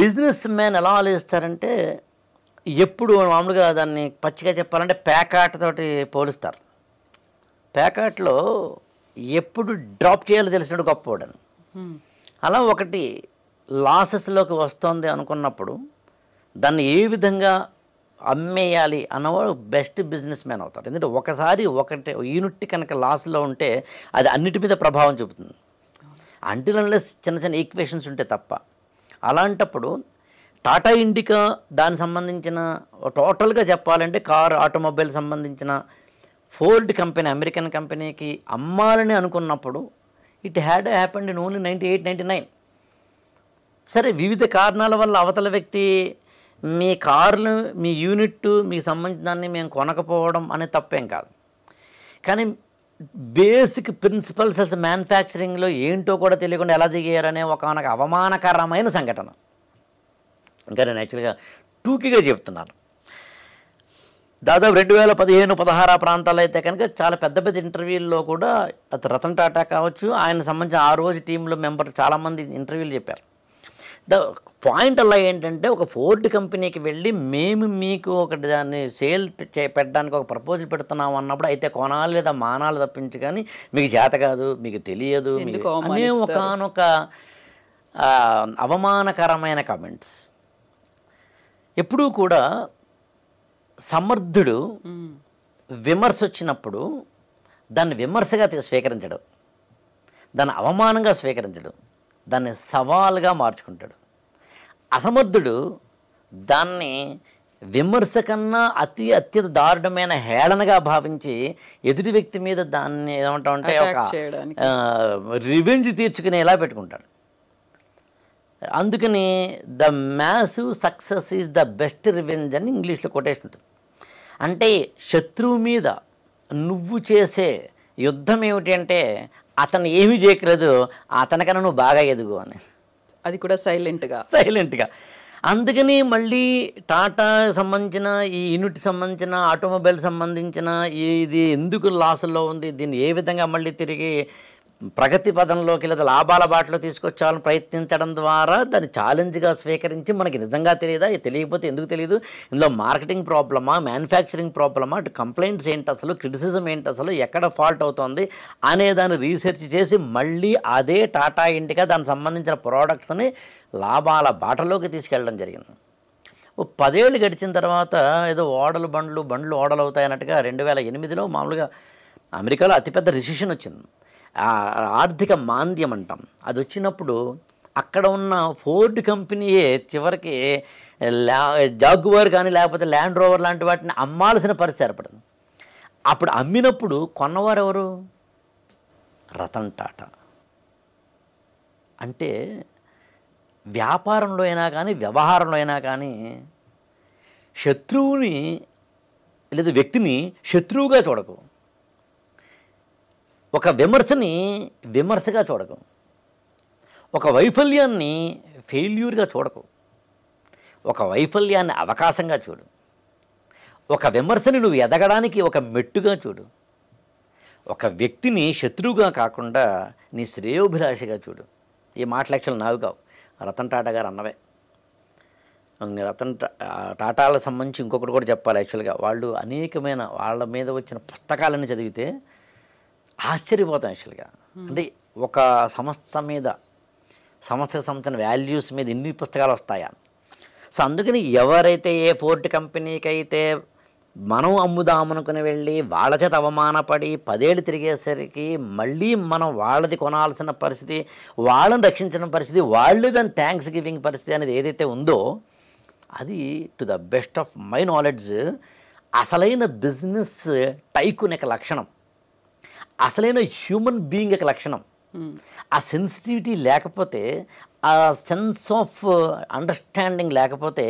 బిజినెస్ మ్యాన్ ఎలా ఆలోచిస్తారంటే ఎప్పుడు మామూలుగా దాన్ని పచ్చిగా చెప్పాలంటే పేకాటతోటి పోలుస్తారు ప్యాకాట్లో ఎప్పుడు డ్రాప్ చేయాలో తెలిసినట్టు గొప్పవాడని అలా ఒకటి లాసెస్లోకి వస్తుంది అనుకున్నప్పుడు దాన్ని ఏ విధంగా అమ్మేయాలి అన్నవాడు బెస్ట్ బిజినెస్ మ్యాన్ అవుతారు ఎందుకంటే ఒకసారి ఒకటి యూనిట్ కనుక లాస్లో ఉంటే అది అన్నిటి మీద ప్రభావం చూపుతుంది అంటిలన్లెస్ చిన్న చిన్న ఈక్వేషన్స్ ఉంటే తప్ప అలాంటప్పుడు టాటా ఇండికా దానికి సంబంధించిన టోటల్గా చెప్పాలంటే కార్ ఆటోమొబైల్ సంబంధించిన ఫోర్డ్ కంపెనీ అమెరికన్ కంపెనీకి అమ్మాలని అనుకున్నప్పుడు it had happened in only ninety eight ninety nine సరే వివిధ కారణాల వల్ల అవతల వ్యక్తి మీ కార్లు మీ యూనిట్ మీకు సంబంధించిన దాన్ని మేము కొనకపోవడం అనేది తప్పేం కాదు కానీ బేసిక్ ప్రిన్సిపల్స్ అసలు మ్యానుఫ్యాక్చరింగ్లో ఏంటో కూడా తెలియకుండా ఎలా దిగారనే ఒక మనకు అవమానకరమైన సంఘటన ఇంకా నేను యాక్చువల్గా టూకీగా చెప్తున్నాను దాదాపు రెండు వేల పదిహేను పదహారు ప్రాంతాల్లో అయితే కనుక చాలా పెద్ద పెద్ద ఇంటర్వ్యూల్లో కూడా అతను రతన్ టాటా కావచ్చు ఆయన సంబంధించిన ఆ రోజు టీంలో మెంబర్ చాలామంది ఇంటర్వ్యూలు చెప్పారు ద పాయింట్ అలా ఏంటంటే ఒక ఫోర్డ్ కంపెనీకి వెళ్ళి మేము మీకు ఒకటి దాన్ని సేల్ పెట్టడానికి ఒక ప్రపోజల్ పెడుతున్నాం అన్నప్పుడు అయితే కొనాలి లేదా మానాలు తప్పించు కానీ మీకు చేత కాదు మీకు తెలియదు మీకు ఒకనొక అవమానకరమైన కామెంట్స్ ఎప్పుడూ కూడా సమర్థుడు విమర్శ వచ్చినప్పుడు దాన్ని విమర్శగా స్వీకరించడం దాన్ని అవమానంగా స్వీకరించడం దాన్ని సవాల్గా మార్చుకుంటాడు అసమర్థుడు దాన్ని విమర్శ కన్నా అతి అత్యంత దారుణమైన హేళనగా భావించి ఎదుటి వ్యక్తి మీద దాన్ని ఏమంటామంటే రివెంజ్ తీర్చుకునేలా పెట్టుకుంటాడు అందుకని the massive success is the best revenge అని ఇంగ్లీష్లో కొటేషన్ ఉంటుంది అంటే శత్రువు మీద నువ్వు చేసే యుద్ధం ఏమిటి అంటే అతను ఏమి చేయకలేదు అతనికన్నా నువ్వు బాగా ఎదుగు అని అది కూడా సైలెంట్గా సైలెంట్గా అందుకని మళ్ళీ టాటా సంబంధించిన ఈ యూనిట్ సంబంధించిన ఆటోమొబైల్ సంబంధించిన ఇది ఎందుకు లాసుల్లో ఉంది దీన్ని ఏ విధంగా మళ్ళీ తిరిగి ప్రగతి పదంలోకి లేదా లాభాల బాటలో తీసుకొచ్చాలని ప్రయత్నించడం ద్వారా దాన్ని ఛాలెంజ్గా స్వీకరించి మనకి నిజంగా తెలియదా తెలియకపోతే ఎందుకు తెలియదు ఇందులో మార్కెటింగ్ ప్రాబ్లమా మ్యానుఫ్యాక్చరింగ్ ప్రాబ్లమా అటు కంప్లైంట్స్ ఏంటి అసలు క్రిటిసిజం ఏంటి అసలు ఎక్కడ ఫాల్ట్ అవుతుంది అనే దాన్ని రీసెర్చ్ చేసి మళ్ళీ అదే టాటా ఇంటిగా దానికి సంబంధించిన ప్రోడక్ట్స్ని లాభాల బాటలోకి తీసుకెళ్ళడం జరిగింది పదేళ్ళు గడిచిన తర్వాత ఏదో ఓడలు బండ్లు బండ్లు ఓడలు అవుతాయన్నట్టుగా రెండు వేల ఎనిమిదిలో మామూలుగా అమెరికాలో అతిపెద్ద రిసిషన్ వచ్చింది ఆర్థిక మాంద్యం అంటాం అది వచ్చినప్పుడు అక్కడ ఉన్న ఫోర్డ్ కంపెనీయే చివరికి జాగువర్ కానీ లేకపోతే ల్యాండ్ రోవర్ లాంటి వాటిని అమ్మాల్సిన పరిస్థితి ఏర్పడింది అప్పుడు అమ్మినప్పుడు కొన్నవారు ఎవరు రతన్ టాటా అంటే వ్యాపారంలో అయినా కానీ వ్యవహారంలో అయినా కానీ శత్రువుని లేదా వ్యక్తిని శత్రువుగా చూడకు ఒక విమర్శని విమర్శగా చూడకు ఒక వైఫల్యాన్ని ఫెయిల్యూర్గా చూడకు ఒక వైఫల్యాన్ని అవకాశంగా చూడు ఒక విమర్శని నువ్వు ఎదగడానికి ఒక మెట్టుగా చూడు ఒక వ్యక్తిని శత్రువుగా కాకుండా నీ శ్రేయోభిలాషిగా చూడు ఈ మాటలక్షలు నావి కావు రతన్ టాటా గారు అన్నవే రతన్ టాటాలకు సంబంధించి ఇంకొకటి కూడా చెప్పాలి యాక్చువల్గా వాళ్ళు అనేకమైన వాళ్ళ మీద వచ్చిన పుస్తకాలని చదివితే ఆశ్చర్యపోతాం యాక్చువల్గా అంటే ఒక సంస్థ మీద సంస్థకు సంబంధించిన వాల్యూస్ మీద ఇన్ని పుస్తకాలు వస్తాయా సో అందుకని ఎవరైతే ఏ ఫోర్ట్ కంపెనీకి అయితే మనం అమ్ముదామనుకుని వెళ్ళి వాళ్ళ చేత అవమానపడి పదేళ్ళు తిరిగేసరికి మళ్ళీ మనం వాళ్ళది కొనాల్సిన పరిస్థితి వాళ్ళని రక్షించిన పరిస్థితి వాళ్ళు దాని థ్యాంక్స్ గివింగ్ పరిస్థితి అనేది ఏదైతే ఉందో అది to the best of my knowledge అసలైన బిజినెస్ టైకు యొక్క లక్షణం అసలైన హ్యూమన్ బీయింగ్ యొక్క లక్షణం ఆ సెన్సిటివిటీ లేకపోతే ఆ సెన్స్ ఆఫ్ అండర్స్టాండింగ్ లేకపోతే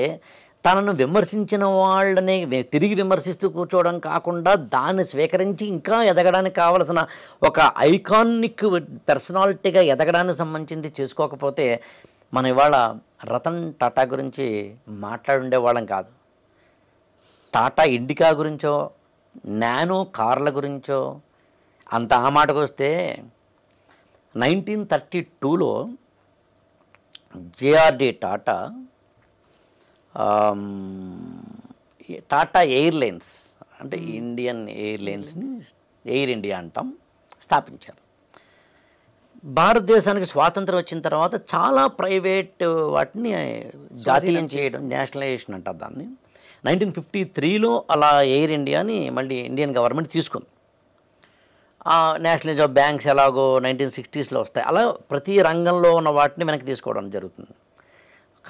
తనను విమర్శించిన వాళ్ళని తిరిగి విమర్శిస్తూ కూర్చోవడం కాకుండా దాన్ని స్వీకరించి ఇంకా ఎదగడానికి కావలసిన ఒక ఐకానిక్ పర్సనాలిటీగా ఎదగడానికి సంబంధించింది చేసుకోకపోతే మనం ఇవాళ రతన్ టాటా గురించి మాట్లాడుండే వాళ్ళం కాదు టాటా ఇండికా గురించో నానో కార్ల గురించో అంత ఆ మాటకు వస్తే నైన్టీన్ థర్టీ టూలో జేఆర్డి టాటా టాటా ఎయిర్లైన్స్ అంటే ఇండియన్ ఎయిర్లైన్స్ని ఎయిర్ ఇండియా అంటాం స్థాపించారు భారతదేశానికి స్వాతంత్రం వచ్చిన తర్వాత చాలా ప్రైవేట్ వాటిని జాతీయం చేయడం నేషనలైజేషన్ అంటారు దాన్ని నైన్టీన్ ఫిఫ్టీ త్రీలో అలా ఎయిర్ ఇండియాని మళ్ళీ ఇండియన్ గవర్నమెంట్ తీసుకుంది నేషనల్ ఆఫ్ బ్యాంక్స్ ఎలాగో నైన్టీన్ సిక్స్టీస్లో వస్తాయి అలా ప్రతి రంగంలో ఉన్న వాటిని వెనక్కి తీసుకోవడం జరుగుతుంది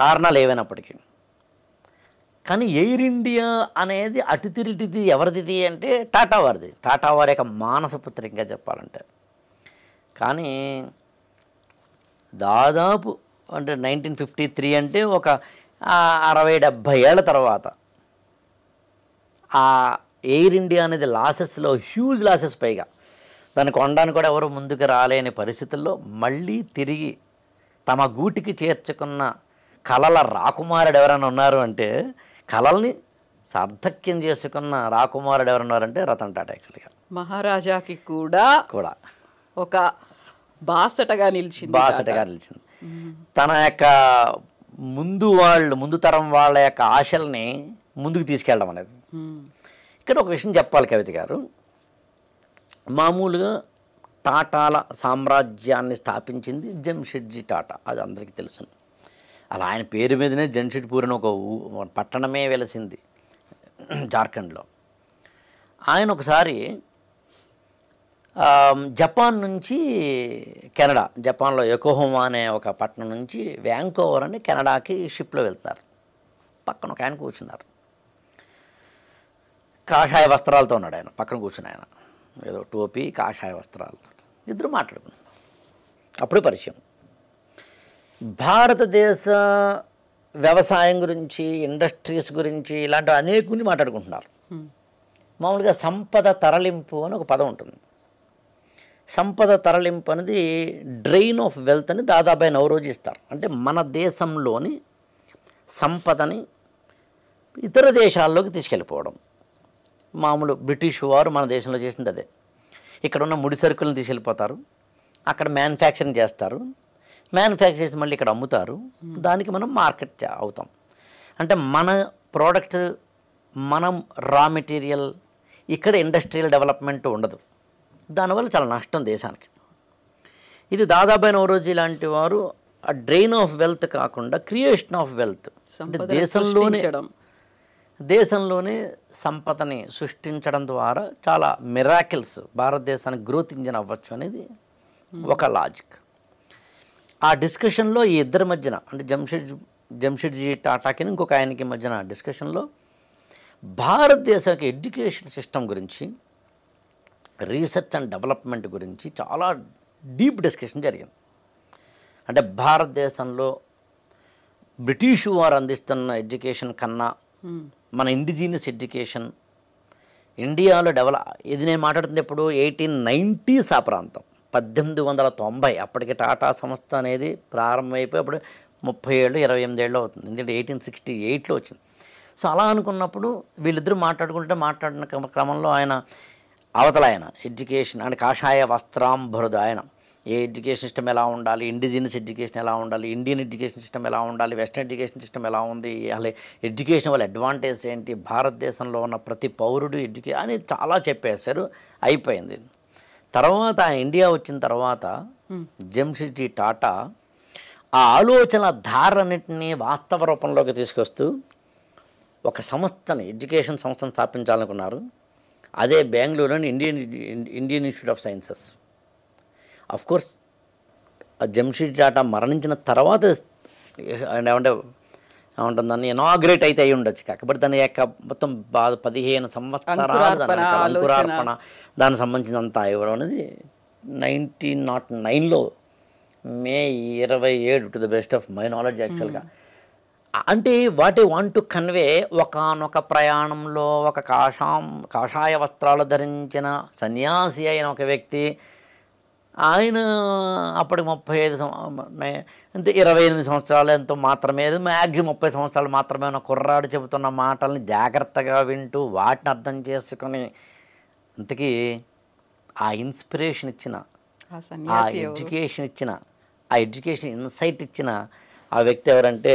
కారణాలు ఏవైనప్పటికీ కానీ ఎయిర్ ఇండియా అనేది అటు తిరిటిది ఎవరిది అంటే టాటా వారిది టాటా వారి యొక్క మానస పుత్రికగా చెప్పాలంటే కానీ దాదాపు అంటే నైన్టీన్ ఫిఫ్టీ త్రీ అంటే ఒక అరవై డెబ్భై ఏళ్ళ తర్వాత ఆ ఎయిర్ ఇండియా అనేది లాసెస్లో హ్యూజ్ లాసెస్ పైగా తను కొనడానికి కూడా ఎవరు ముందుకు రాలేని పరిస్థితుల్లో మళ్ళీ తిరిగి తమ గూటికి చేర్చుకున్న కళల రాకుమారుడు ఎవరైనా ఉన్నారు అంటే కళల్ని సార్థక్యం చేసుకున్న రాకుమారుడు అంటే రతన్ టాటా గారు మహారాజాకి కూడా కూడా ఒక బాసటగా నిలిచింది బాసటగా నిలిచింది తన యొక్క ముందు వాళ్ళు ముందు తరం వాళ్ళ యొక్క ఆశల్ని ముందుకు తీసుకెళ్ళడం అనేది ఇక్కడ ఒక విషయం చెప్పాలి కవిత గారు మామూలుగా టాటాల సామ్రాజ్యాన్ని స్థాపించింది జంషెడ్జీ టాటా అది అందరికీ తెలుసు అలా ఆయన పేరు మీదనే జంషెడ్పూర్ అని ఒక పట్టణమే వెలసింది జార్ఖండ్లో ఆయన ఒకసారి జపాన్ నుంచి కెనడా జపాన్లో ఎకోహోమా అనే ఒక పట్టణం నుంచి వ్యాంకోవర్ అని కెనడాకి షిప్లో వెళ్తారు పక్కన ఒక ఆయన కూర్చున్నారు కాషాయ వస్త్రాలతో ఉన్నాడు ఆయన పక్కన కూర్చున్నాయన ఆయన ఏదో టోపీ కాషాయ వస్త్రాలు ఇద్దరు మాట్లాడుకున్నాం అప్పుడు పరిచయం భారతదేశ వ్యవసాయం గురించి ఇండస్ట్రీస్ గురించి ఇలాంటి అనేక గురించి మాట్లాడుకుంటున్నారు మామూలుగా సంపద తరలింపు అని ఒక పదం ఉంటుంది సంపద తరలింపు అనేది డ్రెయిన్ ఆఫ్ వెల్త్ అని దాదాపు నవరోజు ఇస్తారు అంటే మన దేశంలోని సంపదని ఇతర దేశాల్లోకి తీసుకెళ్ళిపోవడం మామూలు బ్రిటిష్ వారు మన దేశంలో చేసింది అదే ఇక్కడ ఉన్న ముడి సరుకులను తీసుకెళ్ళిపోతారు అక్కడ మ్యానుఫ్యాక్చరింగ్ చేస్తారు మ్యానుఫ్యాక్చర్ చేసి మళ్ళీ ఇక్కడ అమ్ముతారు దానికి మనం మార్కెట్ అవుతాం అంటే మన ప్రోడక్ట్ మనం రా మెటీరియల్ ఇక్కడ ఇండస్ట్రియల్ డెవలప్మెంట్ ఉండదు దానివల్ల చాలా నష్టం దేశానికి ఇది దాదాబాయి నవరోజీ లాంటి వారు ఆ డ్రైన్ ఆఫ్ వెల్త్ కాకుండా క్రియేషన్ ఆఫ్ వెల్త్ దేశంలోనే దేశంలోనే సంపదని సృష్టించడం ద్వారా చాలా మిరాకిల్స్ భారతదేశానికి గ్రోత్ ఇంజిన్ అవ్వచ్చు అనేది ఒక లాజిక్ ఆ డిస్కషన్లో ఈ ఇద్దరి మధ్యన అంటే జంషెడ్ జంషెడ్జీ టాటాకి ఇంకొక ఆయనకి మధ్యన డిస్కషన్లో భారతదేశం యొక్క ఎడ్యుకేషన్ సిస్టమ్ గురించి రీసెర్చ్ అండ్ డెవలప్మెంట్ గురించి చాలా డీప్ డిస్కషన్ జరిగింది అంటే భారతదేశంలో బ్రిటీషు వారు అందిస్తున్న ఎడ్యుకేషన్ కన్నా మన ఇండిజీనియస్ ఎడ్యుకేషన్ ఇండియాలో డెవలప్ ఇది నేను మాట్లాడుతుంది ఎప్పుడు ఎయిటీన్ నైంటీస్ ఆ ప్రాంతం పద్దెనిమిది వందల తొంభై అప్పటికి టాటా సంస్థ అనేది ప్రారంభమైపోయి అప్పుడు ముప్పై ఏళ్ళు ఇరవై ఎనిమిది ఏళ్ళు అవుతుంది ఎందుకంటే ఎయిటీన్ సిక్స్టీ ఎయిట్లో వచ్చింది సో అలా అనుకున్నప్పుడు వీళ్ళిద్దరూ మాట్లాడుకుంటే మాట్లాడిన క్రమంలో ఆయన అవతల ఆయన ఎడ్యుకేషన్ అంటే కాషాయ వస్త్రాంభరుదు ఆయన ఏ ఎడ్యుకేషన్ సిస్టమ్ ఎలా ఉండాలి ఇండిజినస్ ఎడ్యుకేషన్ ఎలా ఉండాలి ఇండియన్ ఎడ్యుకేషన్ సిస్టమ్ ఎలా ఉండాలి వెస్ట్రన్ ఎడ్యుకేషన్ సిస్టమ్ ఎలా ఉంది అలా ఎడ్యుకేషన్ వల్ల అడ్వాంటేజ్ ఏంటి భారతదేశంలో ఉన్న ప్రతి పౌరుడు ఎడ్యుకే అని చాలా చెప్పేశారు అయిపోయింది తర్వాత ఇండియా వచ్చిన తర్వాత జెమ్షెడ్జీ టాటా ఆ ఆలోచన ధారన్నింటినీ వాస్తవ రూపంలోకి తీసుకొస్తూ ఒక సంస్థని ఎడ్యుకేషన్ సంస్థను స్థాపించాలనుకున్నారు అదే బెంగళూరులోని Indian Indian Institute of Sciences course Jamshed Tata మరణించిన తర్వాత ఏమంటే ఏమంటుంది దాన్ని ఇనాగ్రేట్ అయితే అయి ఉండొచ్చు కాకపోతే దాని యొక్క మొత్తం బాధ పదిహేను సంవత్సరాలు అంకురార్పణ దానికి సంబంధించినంత ఇవ్వడం అనేది నైన్టీన్ నాట్ నైన్లో మే ఇరవై ఏడు to the best of my knowledge యాక్చువల్గా అంటే what I want to convey ఒకనొక ప్రయాణంలో ఒక కాషాం కాషాయ వస్త్రాలు ధరించిన సన్యాసి అయిన ఒక వ్యక్తి ఆయన అప్పటి ముప్పై ఐదు అంటే ఇరవై ఎనిమిది సంవత్సరాలు ఎంతో మాత్రమే మ్యాక్సిమం ముప్పై సంవత్సరాలు మాత్రమే ఉన్న కుర్రాడు చెబుతున్న మాటల్ని జాగ్రత్తగా వింటూ వాటిని అర్థం చేసుకుని అందుకే ఆ ఇన్స్పిరేషన్ ఇచ్చిన ఆ ఎడ్యుకేషన్ ఇచ్చిన ఆ ఎడ్యుకేషన్ ఇన్సైట్ ఇచ్చిన ఆ వ్యక్తి ఎవరంటే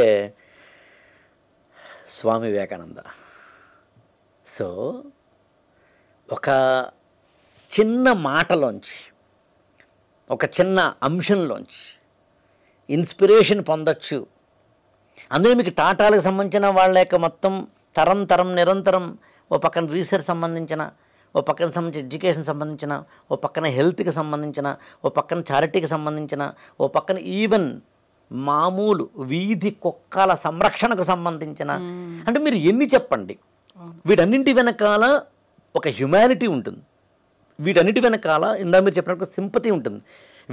స్వామి వివేకానంద సో ఒక చిన్న మాటలోంచి ఒక చిన్న అంశంలోంచి ఇన్స్పిరేషన్ పొందొచ్చు అందులో మీకు టాటాలకు సంబంధించిన వాళ్ళ యొక్క మొత్తం తరం తరం నిరంతరం ఓ పక్కన రీసెర్చ్ సంబంధించిన ఓ పక్కన సంబంధించిన ఎడ్యుకేషన్ సంబంధించిన ఓ పక్కన హెల్త్కి సంబంధించిన ఓ పక్కన చారిటీకి సంబంధించిన ఓ పక్కన ఈవెన్ మామూలు వీధి కుక్కల సంరక్షణకు సంబంధించిన అంటే మీరు ఎన్ని చెప్పండి వీటన్నింటి వెనకాల ఒక హ్యుమానిటీ ఉంటుంది వీటన్నిటి వెనకాల ఇందా మీరు చెప్పినట్టు సింపతి ఉంటుంది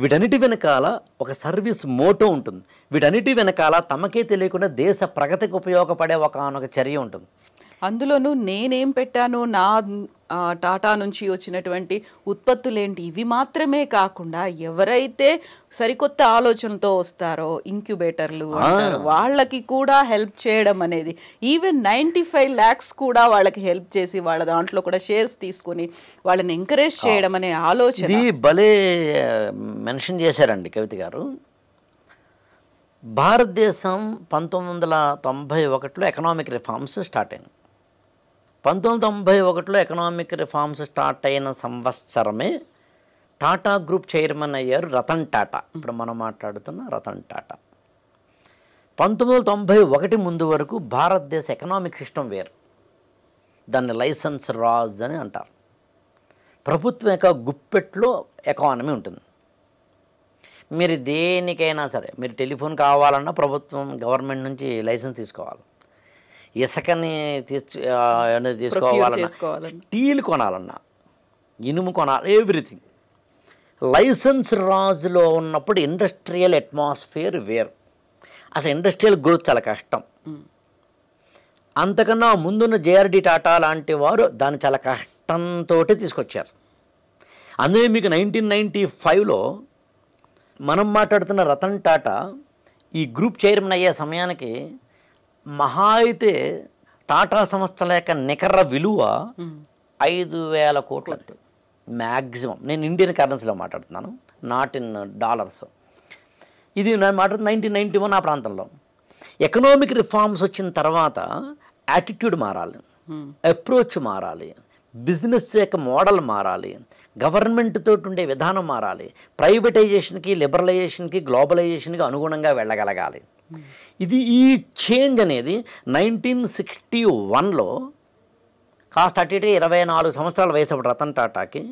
వీటన్నిటి వెనకాల ఒక సర్వీస్ మోటో ఉంటుంది వీటన్నిటి వెనకాల తమకే తెలియకుండా దేశ ప్రగతికి ఉపయోగపడే ఒక చర్య ఉంటుంది అందులోనూ నేనేం పెట్టాను నా టాటా నుంచి వచ్చినటువంటి ఉత్పత్తులేంటి ఇవి మాత్రమే కాకుండా ఎవరైతే సరికొత్త ఆలోచనతో వస్తారో ఇంక్యుబేటర్లు వాళ్ళకి కూడా హెల్ప్ చేయడం అనేది ఈవెన్ నైంటీ ఫైవ్ ల్యాక్స్ కూడా వాళ్ళకి హెల్ప్ చేసి వాళ్ళ దాంట్లో కూడా షేర్స్ తీసుకొని వాళ్ళని ఎంకరేజ్ చేయడం అనే ఆలోచన భలే మెన్షన్ చేశారండి కవిత గారు భారతదేశం పంతొమ్మిది వందల తొంభై ఒకటిలో ఎకనామిక్ రిఫార్మ్స్ స్టార్ట్ అయింది పంతొమ్మిది తొంభై ఒకటిలో ఎకనామిక్ రిఫార్మ్స్ స్టార్ట్ అయిన సంవత్సరమే టాటా గ్రూప్ చైర్మన్ అయ్యారు రతన్ టాటా ఇప్పుడు మనం మాట్లాడుతున్న రతన్ టాటా పంతొమ్మిది వందల తొంభై ఒకటి ముందు వరకు భారతదేశ ఎకనామిక్ సిస్టమ్ వేరు దాన్ని లైసెన్స్ రాజ్ అని అంటారు ప్రభుత్వం యొక్క గుప్పెట్లో ఎకానమీ ఉంటుంది మీరు దేనికైనా సరే మీరు టెలిఫోన్ కావాలన్నా ప్రభుత్వం గవర్నమెంట్ నుంచి లైసెన్స్ తీసుకోవాలి ఇసుకని తీసు తీసుకోవాలన్నా స్టీల్ కొనాలన్నా ఇనుము కొనాలి ఎవ్రీథింగ్ లైసెన్స్ రాజులో ఉన్నప్పుడు ఇండస్ట్రియల్ అట్మాస్ఫియర్ వేరు అసలు ఇండస్ట్రియల్ గ్రోత్ చాలా కష్టం అంతకన్నా ముందున్న జేఆర్డి టాటా లాంటి వారు దాన్ని చాలా కష్టంతో తీసుకొచ్చారు అందుకే మీకు నైన్టీన్ నైంటీ ఫైవ్లో మనం మాట్లాడుతున్న రతన్ టాటా ఈ గ్రూప్ చైర్మన్ అయ్యే సమయానికి మహా అయితే టాటా సంస్థల యొక్క నికర విలువ ఐదు వేల కోట్లు మ్యాక్సిమం నేను ఇండియన్ కరెన్సీలో మాట్లాడుతున్నాను నాట్ ఇన్ డాలర్స్ ఇది నేను మాట్లాడుతుంది నైన్టీన్ నైన్టీ వన్ ప్రాంతంలో ఎకనామిక్ రిఫార్మ్స్ వచ్చిన తర్వాత యాటిట్యూడ్ మారాలి అప్రోచ్ మారాలి బిజినెస్ యొక్క మోడల్ మారాలి గవర్నమెంట్ తోటి ఉండే విధానం మారాలి ప్రైవేటైజేషన్కి లిబరలైజేషన్కి గ్లోబలైజేషన్కి అనుగుణంగా వెళ్ళగలగాలి ఇది ఈ చేంజ్ అనేది నైన్టీన్ సిక్స్టీ వన్లో కాస్త అటు ఇరవై నాలుగు సంవత్సరాల వయసు అప్పుడు రతన్ టాటాకి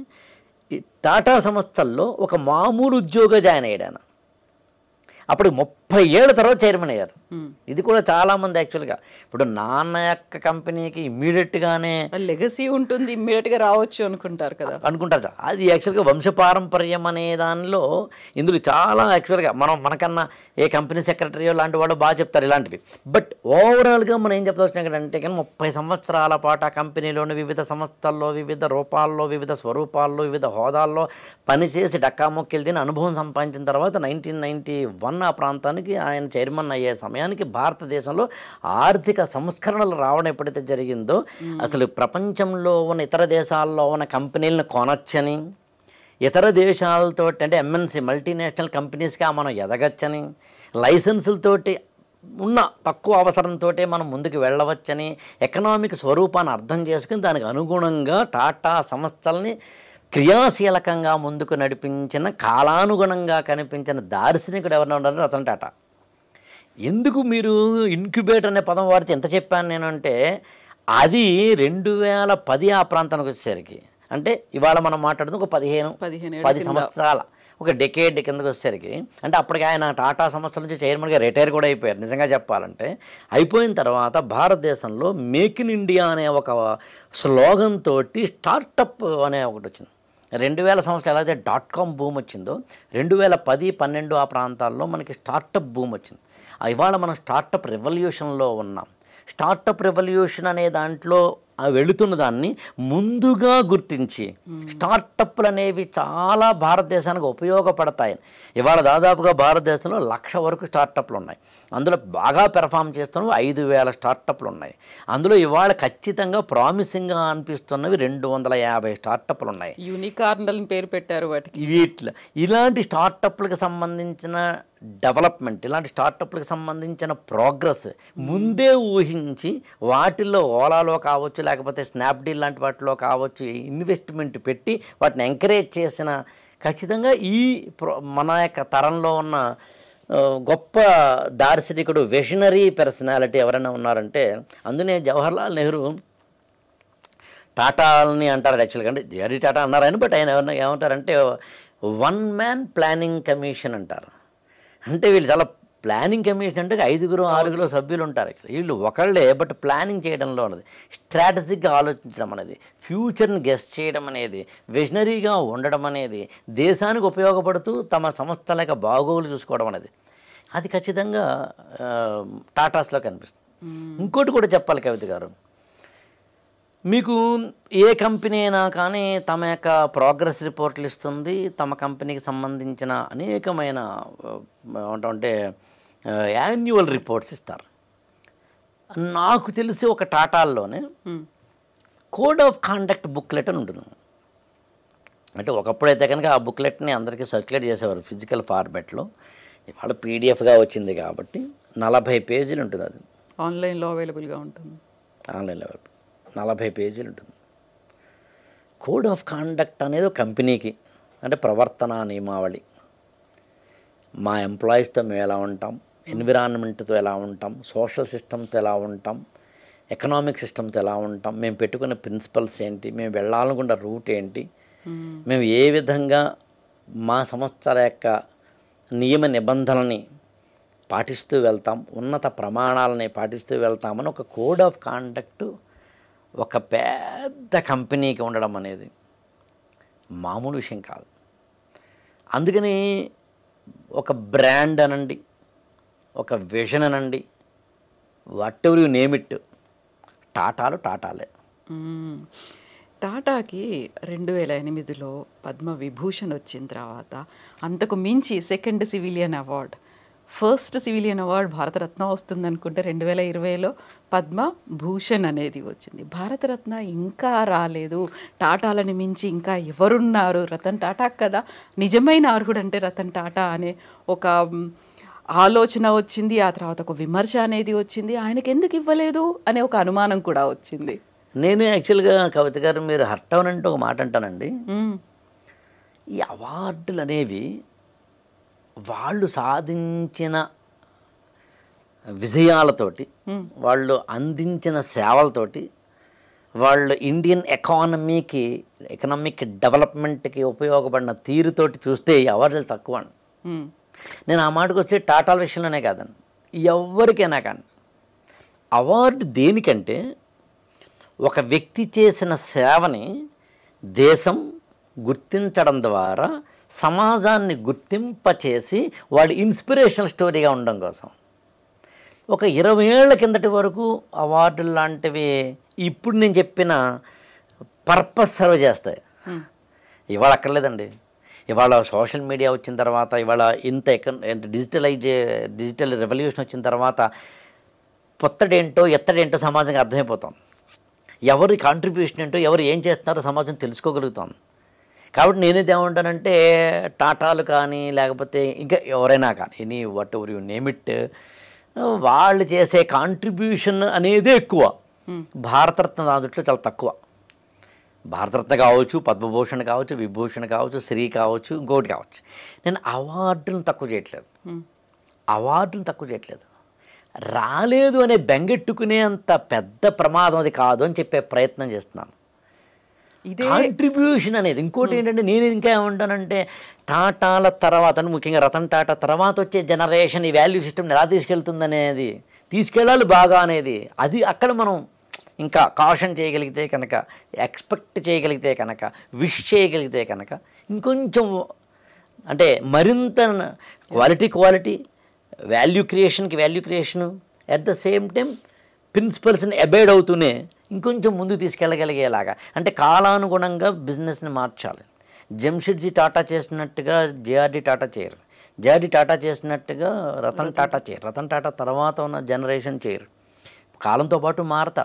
టాటా సంస్థల్లో ఒక మామూలు ఉద్యోగ జాయిన్ అయ్యాడు అప్పుడు ముప్పై ఏళ్ళ తర్వాత చైర్మన్ అయ్యారు ఇది కూడా చాలా మంది యాక్చువల్గా ఇప్పుడు నాన్న యొక్క కంపెనీకి గానే లెగసీ ఉంటుంది గా రావచ్చు అనుకుంటారు కదా అనుకుంటారు అది యాక్చువల్గా వంశపారంపర్యం అనే దానిలో ఇందులో చాలా యాక్చువల్గా మనం మనకన్నా ఏ కంపెనీ సెక్రటరీ లాంటి వాళ్ళు బాగా చెప్తారు ఇలాంటివి బట్ ఓవరాల్గా మనం ఏం చెప్తాల్సిన అంటే కానీ ముప్పై సంవత్సరాల పాటు ఆ కంపెనీలోని వివిధ సంస్థల్లో వివిధ రూపాల్లో వివిధ స్వరూపాల్లో వివిధ హోదాల్లో పనిచేసి తిని అనుభవం సంపాదించిన తర్వాత నైన్టీన్ నైన్టీ వన్ ఆ ప్రాంతాన్ని సమయానికి ఆయన చైర్మన్ అయ్యే సమయానికి భారతదేశంలో ఆర్థిక సంస్కరణలు రావడం ఎప్పుడైతే జరిగిందో అసలు ప్రపంచంలో ఉన్న ఇతర దేశాల్లో ఉన్న కంపెనీలను కొనొచ్చని ఇతర దేశాలతో అంటే ఎంఎన్సీ మల్టీనేషనల్ కంపెనీస్గా మనం ఎదగచ్చని లైసెన్సులతోటి ఉన్న తక్కువ అవసరంతో మనం ముందుకు వెళ్ళవచ్చని ఎకనామిక్ స్వరూపాన్ని అర్థం చేసుకుని దానికి అనుగుణంగా టాటా సంస్థల్ని క్రియాశీలకంగా ముందుకు నడిపించిన కాలానుగుణంగా కనిపించిన దార్శనికుడు ఎవరైనా ఉండాలని రతన్ టాటా ఎందుకు మీరు ఇన్క్యుబేటర్ అనే పదం వాడితే ఎంత చెప్పాను నేను అంటే అది రెండు వేల పది ఆ ప్రాంతానికి వచ్చేసరికి అంటే ఇవాళ మనం మాట్లాడుతుంది ఒక పదిహేను పది సంవత్సరాల ఒక డెకేడ్ కిందకు వచ్చేసరికి అంటే అప్పటికి ఆయన టాటా సంస్థల నుంచి చైర్మన్గా రిటైర్ కూడా అయిపోయారు నిజంగా చెప్పాలంటే అయిపోయిన తర్వాత భారతదేశంలో మేక్ ఇన్ ఇండియా అనే ఒక స్లోగన్ తోటి స్టార్టప్ అనే ఒకటి వచ్చింది రెండు వేల సంవత్సరాలు ఎలా అయితే డాట్ కామ్ భూమ్ వచ్చిందో రెండు వేల పది పన్నెండు ఆ ప్రాంతాల్లో మనకి స్టార్టప్ భూమ్ వచ్చింది ఇవాళ మనం స్టార్టప్ రెవల్యూషన్లో ఉన్నాం స్టార్టప్ రెవల్యూషన్ అనే దాంట్లో వెళుతున్న దాన్ని ముందుగా గుర్తించి స్టార్టప్లు అనేవి చాలా భారతదేశానికి ఉపయోగపడతాయి ఇవాళ దాదాపుగా భారతదేశంలో లక్ష వరకు స్టార్టప్లు ఉన్నాయి అందులో బాగా పెర్ఫామ్ చేస్తున్నవి ఐదు వేల స్టార్టప్లు ఉన్నాయి అందులో ఇవాళ ఖచ్చితంగా ప్రామిసింగ్గా అనిపిస్తున్నవి రెండు వందల యాభై స్టార్టప్లు ఉన్నాయి యూనికార్న్లని పేరు పెట్టారు వాటికి వీటిలో ఇలాంటి స్టార్టప్లకు సంబంధించిన డెవలప్మెంట్ ఇలాంటి స్టార్టప్లకు సంబంధించిన ప్రోగ్రెస్ ముందే ఊహించి వాటిల్లో ఓలాలో కావచ్చు లేకపోతే స్నాప్డీల్ లాంటి వాటిలో కావచ్చు ఇన్వెస్ట్మెంట్ పెట్టి వాటిని ఎంకరేజ్ చేసిన ఖచ్చితంగా ఈ మన యొక్క తరంలో ఉన్న గొప్ప దార్శనికుడు విషనరీ పర్సనాలిటీ ఎవరైనా ఉన్నారంటే అందునే జవహర్లాల్ నెహ్రూ టాటాలని అంటారు యాక్చువల్గా అంటే జేడీ టాటా అన్నారు బట్ ఆయన ఎవరైనా ఏమంటారంటే వన్ మ్యాన్ ప్లానింగ్ కమిషన్ అంటారు అంటే వీళ్ళు చాలా ప్లానింగ్ కమిషన్ అంటే ఐదుగురు ఆరుగురు సభ్యులు ఉంటారు యాక్చువల్లీ వీళ్ళు ఒకళ్ళే బట్ ప్లానింగ్ చేయడంలో ఉన్నది స్ట్రాటజిక్గా ఆలోచించడం అనేది ఫ్యూచర్ని గెస్ చేయడం అనేది విజనరీగా ఉండడం అనేది దేశానికి ఉపయోగపడుతూ తమ సంస్థల యొక్క బాగోగులు చూసుకోవడం అనేది అది ఖచ్చితంగా టాటాస్లో కనిపిస్తుంది ఇంకోటి కూడా చెప్పాలి కవిత గారు మీకు ఏ కంపెనీ అయినా కానీ తమ యొక్క ప్రోగ్రెస్ రిపోర్ట్లు ఇస్తుంది తమ కంపెనీకి సంబంధించిన అనేకమైన అంటే యాన్యువల్ రిపోర్ట్స్ ఇస్తారు నాకు తెలిసి ఒక టాటాల్లోనే కోడ్ ఆఫ్ కాండక్ట్ బుక్లెట్ అని ఉంటుంది అంటే ఒకప్పుడైతే కనుక ఆ బుక్లెట్ని అందరికీ సర్క్యులేట్ చేసేవారు ఫిజికల్ ఫార్మెట్లో ఇవాళ పీడిఎఫ్గా వచ్చింది కాబట్టి నలభై పేజీలు ఉంటుంది అది ఆన్లైన్లో అవైలబుల్గా ఉంటుంది ఆన్లైన్లో అవైలబుల్ నలభై పేజీలు ఉంటుంది కోడ్ ఆఫ్ కాండక్ట్ అనేది కంపెనీకి అంటే ప్రవర్తన నియమావళి మా ఎంప్లాయీస్తో మేము ఎలా ఉంటాం ఎన్విరాన్మెంట్తో ఎలా ఉంటాం సోషల్ సిస్టమ్తో ఎలా ఉంటాం ఎకనామిక్ సిస్టమ్తో ఎలా ఉంటాం మేము పెట్టుకున్న ప్రిన్సిపల్స్ ఏంటి మేము వెళ్ళాలనుకున్న రూట్ ఏంటి మేము ఏ విధంగా మా సంస్థల యొక్క నియమ నిబంధనల్ని పాటిస్తూ వెళ్తాం ఉన్నత ప్రమాణాలని పాటిస్తూ వెళ్తామని ఒక కోడ్ ఆఫ్ కాండక్టు ఒక పెద్ద కంపెనీకి ఉండడం అనేది మామూలు విషయం కాదు అందుకని ఒక బ్రాండ్ అనండి ఒక విజన్ అనండి whatever you name it టాటాలు టాటాలే టాటాకి రెండు వేల ఎనిమిదిలో పద్మ విభూషణ్ వచ్చిన తర్వాత అంతకు మించి second civilian award first civilian award Bharat Ratna వస్తుంది అనుకుంటే రెండు వేల ఇరవైలో పద్మ భూషణ్ అనేది వచ్చింది భారతరత్న ఇంకా రాలేదు టాటాలను మించి ఇంకా ఎవరున్నారు రతన్ టాటా కదా నిజమైన అర్హుడు అంటే రతన్ టాటా అనే ఒక ఆలోచన వచ్చింది ఆ తర్వాత ఒక విమర్శ అనేది వచ్చింది ఆయనకి ఎందుకు ఇవ్వలేదు అనే ఒక అనుమానం కూడా వచ్చింది నేను యాక్చువల్గా కవిత గారు మీరు హర్ట్ ఒక మాట అంటానండి ఈ అవార్డులు అనేవి వాళ్ళు సాధించిన విజయాలతోటి వాళ్ళు అందించిన సేవలతోటి వాళ్ళు ఇండియన్ ఎకానమీకి ఎకనామిక్ డెవలప్మెంట్కి ఉపయోగపడిన తీరుతోటి చూస్తే అవార్డులు తక్కువ అండి నేను ఆ మాటకు వచ్చే టాటాల విషయంలోనే కాదండి ఎవరికైనా కానీ అవార్డు దేనికంటే ఒక వ్యక్తి చేసిన సేవని దేశం గుర్తించడం ద్వారా సమాజాన్ని గుర్తింపచేసి వాడి ఇన్స్పిరేషనల్ స్టోరీగా ఉండడం కోసం ఒక ఇరవై ఏళ్ల కిందటి వరకు అవార్డులు లాంటివి ఇప్పుడు నేను చెప్పిన పర్పస్ సర్వ్ చేస్తాయి ఇవాళ అక్కర్లేదండి ఇవాళ సోషల్ మీడియా వచ్చిన తర్వాత ఇవాళ ఇంత ఎంత డిజిటలైజ్ డిజిటల్ రెవల్యూషన్ వచ్చిన తర్వాత పొత్తడేంటో ఎత్తడేంటో సమాజంగా అర్థమైపోతాం ఎవరి కాంట్రిబ్యూషన్ ఏంటో ఎవరు ఏం చేస్తున్నారో సమాజం తెలుసుకోగలుగుతాం కాబట్టి నేనైతే ఏమంటానంటే టాటాలు కానీ లేకపోతే ఇంకా ఎవరైనా కానీ any whatever you name it వాళ్ళు చేసే కాంట్రిబ్యూషన్ అనేది ఎక్కువ భారతరత్న దాంట్లో చాలా తక్కువ భారతరత్న కావచ్చు పద్మభూషణ్ కావచ్చు విభూషణ్ కావచ్చు శ్రీ కావచ్చు ఇంకోటి కావచ్చు నేను అవార్డులను తక్కువ చేయట్లేదు అవార్డులను తక్కువ చేయట్లేదు రాలేదు అనే బెంగెట్టుకునేంత పెద్ద ప్రమాదం అది కాదు అని చెప్పే ప్రయత్నం చేస్తున్నాను ఇదే కాంట్రిబ్యూషన్ అనేది ఇంకోటి ఏంటంటే నేను ఇంకా ఏమంటానంటే టాటాల తర్వాత ముఖ్యంగా రతన్ టాటా తర్వాత వచ్చే జనరేషన్ ఈ వాల్యూ సిస్టమ్ని ఎలా అనేది తీసుకెళ్ళాలి బాగా అనేది అది అక్కడ మనం ఇంకా కాషన్ చేయగలిగితే కనుక ఎక్స్పెక్ట్ చేయగలిగితే కనుక విష్ చేయగలిగితే కనుక ఇంకొంచెం అంటే మరింత క్వాలిటీ క్వాలిటీ వాల్యూ క్రియేషన్కి value creation at the same time ప్రిన్సిపల్స్ని అబైడ్ అవుతూనే ఇంకొంచెం ముందు తీసుకెళ్ళగలిగేలాగా అంటే కాలానుగుణంగా బిజినెస్ని మార్చాలి జంషెడ్జీ టాటా చేసినట్టుగా జేఆర్డీ టాటా చేయరు జేఆర్డీ టాటా చేసినట్టుగా రతన్ టాటా చేయరు రతన్ టాటా తర్వాత ఉన్న జనరేషన్ చేయరు కాలంతో పాటు మారతా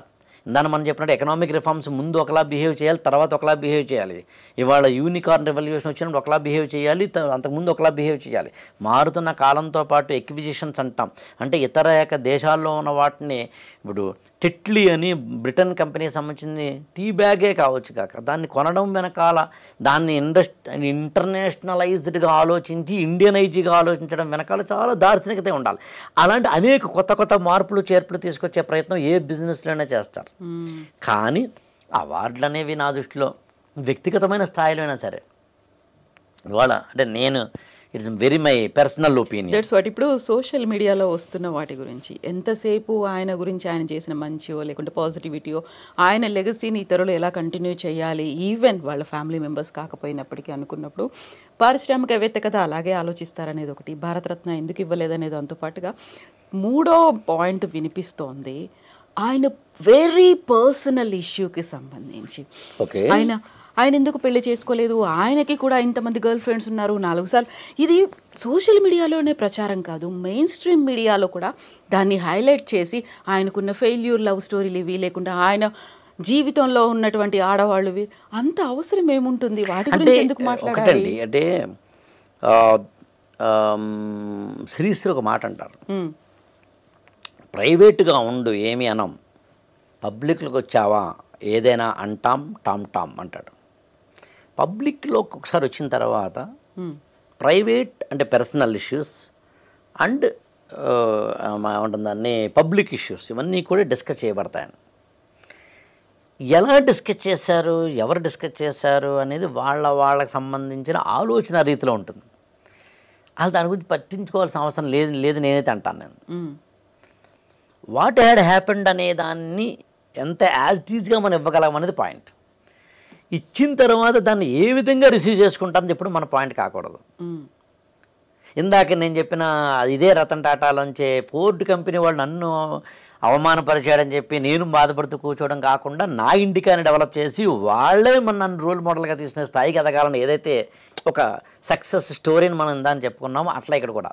దాన్ని మనం చెప్పినట్టు ఎకనామిక్ రిఫార్మ్స్ ముందు ఒకలా బిహేవ్ చేయాలి తర్వాత ఒకలా బిహేవ్ చేయాలి ఇవాళ యూనికార్న్ రెవల్యూషన్ వచ్చినప్పుడు ఒకలా బిహేవ్ చేయాలి అంతకుముందు ఒకలా బిహేవ్ చేయాలి మారుతున్న కాలంతో పాటు ఎక్విజిషన్స్ అంటాం అంటే ఇతర యొక్క దేశాల్లో ఉన్న వాటిని ఇప్పుడు టెట్లీ అని బ్రిటన్ కంపెనీకి సంబంధించింది టీ బ్యాగే కావచ్చు కాక దాన్ని కొనడం వెనకాల దాన్ని ఇండస్ట్ ఇంటర్నేషనలైజ్డ్గా ఆలోచించి ఇండియనైజ్గా ఆలోచించడం వెనకాల చాలా దార్శనికత ఉండాలి అలాంటి అనేక కొత్త కొత్త మార్పులు చేర్పులు తీసుకొచ్చే ప్రయత్నం ఏ బిజినెస్లోనే చేస్తారు కానీ అవార్డులు అనేవి నా దృష్టిలో వ్యక్తిగతమైన స్థాయిలో అయినా సరే ఇవాళ అంటే నేను it's very my personal opinion that's what ఇప్పుడు సోషల్ మీడియాలో వస్తున్న వాటి గురించి ఎంతసేపు ఆయన గురించి ఆయన చేసిన మంచియో లేకుంటే పాజిటివిటీయో ఆయన లెగసీని ఇతరులు ఎలా కంటిన్యూ చేయాలి ఈవెన్ వాళ్ళ ఫ్యామిలీ మెంబర్స్ కాకపోయినప్పటికీ అనుకున్నప్పుడు పారిశ్రామికవేత్త కథ అలాగే ఆలోచిస్తారనేది ఒకటి భారతరత్న ఎందుకు ఇవ్వలేదనేది దాంతో పాటుగా మూడో పాయింట్ వినిపిస్తోంది ఆయన వెరీ పర్సనల్ ఇష్యూకి సంబంధించి ఆయన ఆయన ఎందుకు పెళ్లి చేసుకోలేదు ఆయనకి కూడా ఇంతమంది గర్ల్ ఫ్రెండ్స్ ఉన్నారు నాలుగు సార్లు ఇది సోషల్ మీడియాలోనే ప్రచారం కాదు మెయిన్ స్ట్రీమ్ మీడియాలో కూడా దాన్ని హైలైట్ చేసి ఆయనకున్న ఫెయిల్యూర్ లవ్ స్టోరీలు ఇవి లేకుండా ఆయన జీవితంలో ఉన్నటువంటి ఆడవాళ్ళువి అంత అవసరం ఏముంటుంది వాటి గురించి ఎందుకు మాట్లాడాలి అంటే శ్రీశ్రీ ఒక మాట అంటారు ప్రైవేట్గా ఉండు ఏమి అనం పబ్లిక్లోకి వచ్చావా ఏదైనా అంటాం టామ్ టామ్ అంటాడు పబ్లిక్లోకి ఒకసారి వచ్చిన తర్వాత ప్రైవేట్ అంటే పర్సనల్ ఇష్యూస్ అండ్ ఉంటుంది దాన్ని పబ్లిక్ ఇష్యూస్ ఇవన్నీ కూడా డిస్కస్ చేయబడతాయని ఎలా డిస్కస్ చేశారు ఎవరు డిస్కస్ చేశారు అనేది వాళ్ళ వాళ్ళకి సంబంధించిన ఆలోచన రీతిలో ఉంటుంది అసలు దాని గురించి పట్టించుకోవాల్సిన అవసరం లేదు లేదు నేనైతే అంటాను నేను వాట్ హ్యాడ్ హ్యాపెండ్ అనే దాన్ని ఎంత యాజ్ టీజ్గా మనం ఇవ్వగలం అనేది పాయింట్ ఇచ్చిన తర్వాత దాన్ని ఏ విధంగా రిసీవ్ చేసుకుంటాం చెప్పుడు మన పాయింట్ కాకూడదు ఇందాక నేను చెప్పిన ఇదే రతన్ టాటాలోంచే ఫోర్డ్ కంపెనీ వాళ్ళు నన్ను అవమానపరిచాడని చెప్పి నేను బాధపడుతూ కూర్చోవడం కాకుండా నా ఇండికాని డెవలప్ చేసి వాళ్ళే మన నన్ను రోల్ మోడల్గా తీసిన స్థాయికి ఎదగాలని ఏదైతే ఒక సక్సెస్ స్టోరీని మనం ఇందాని చెప్పుకున్నామో అట్లా ఇక్కడ కూడా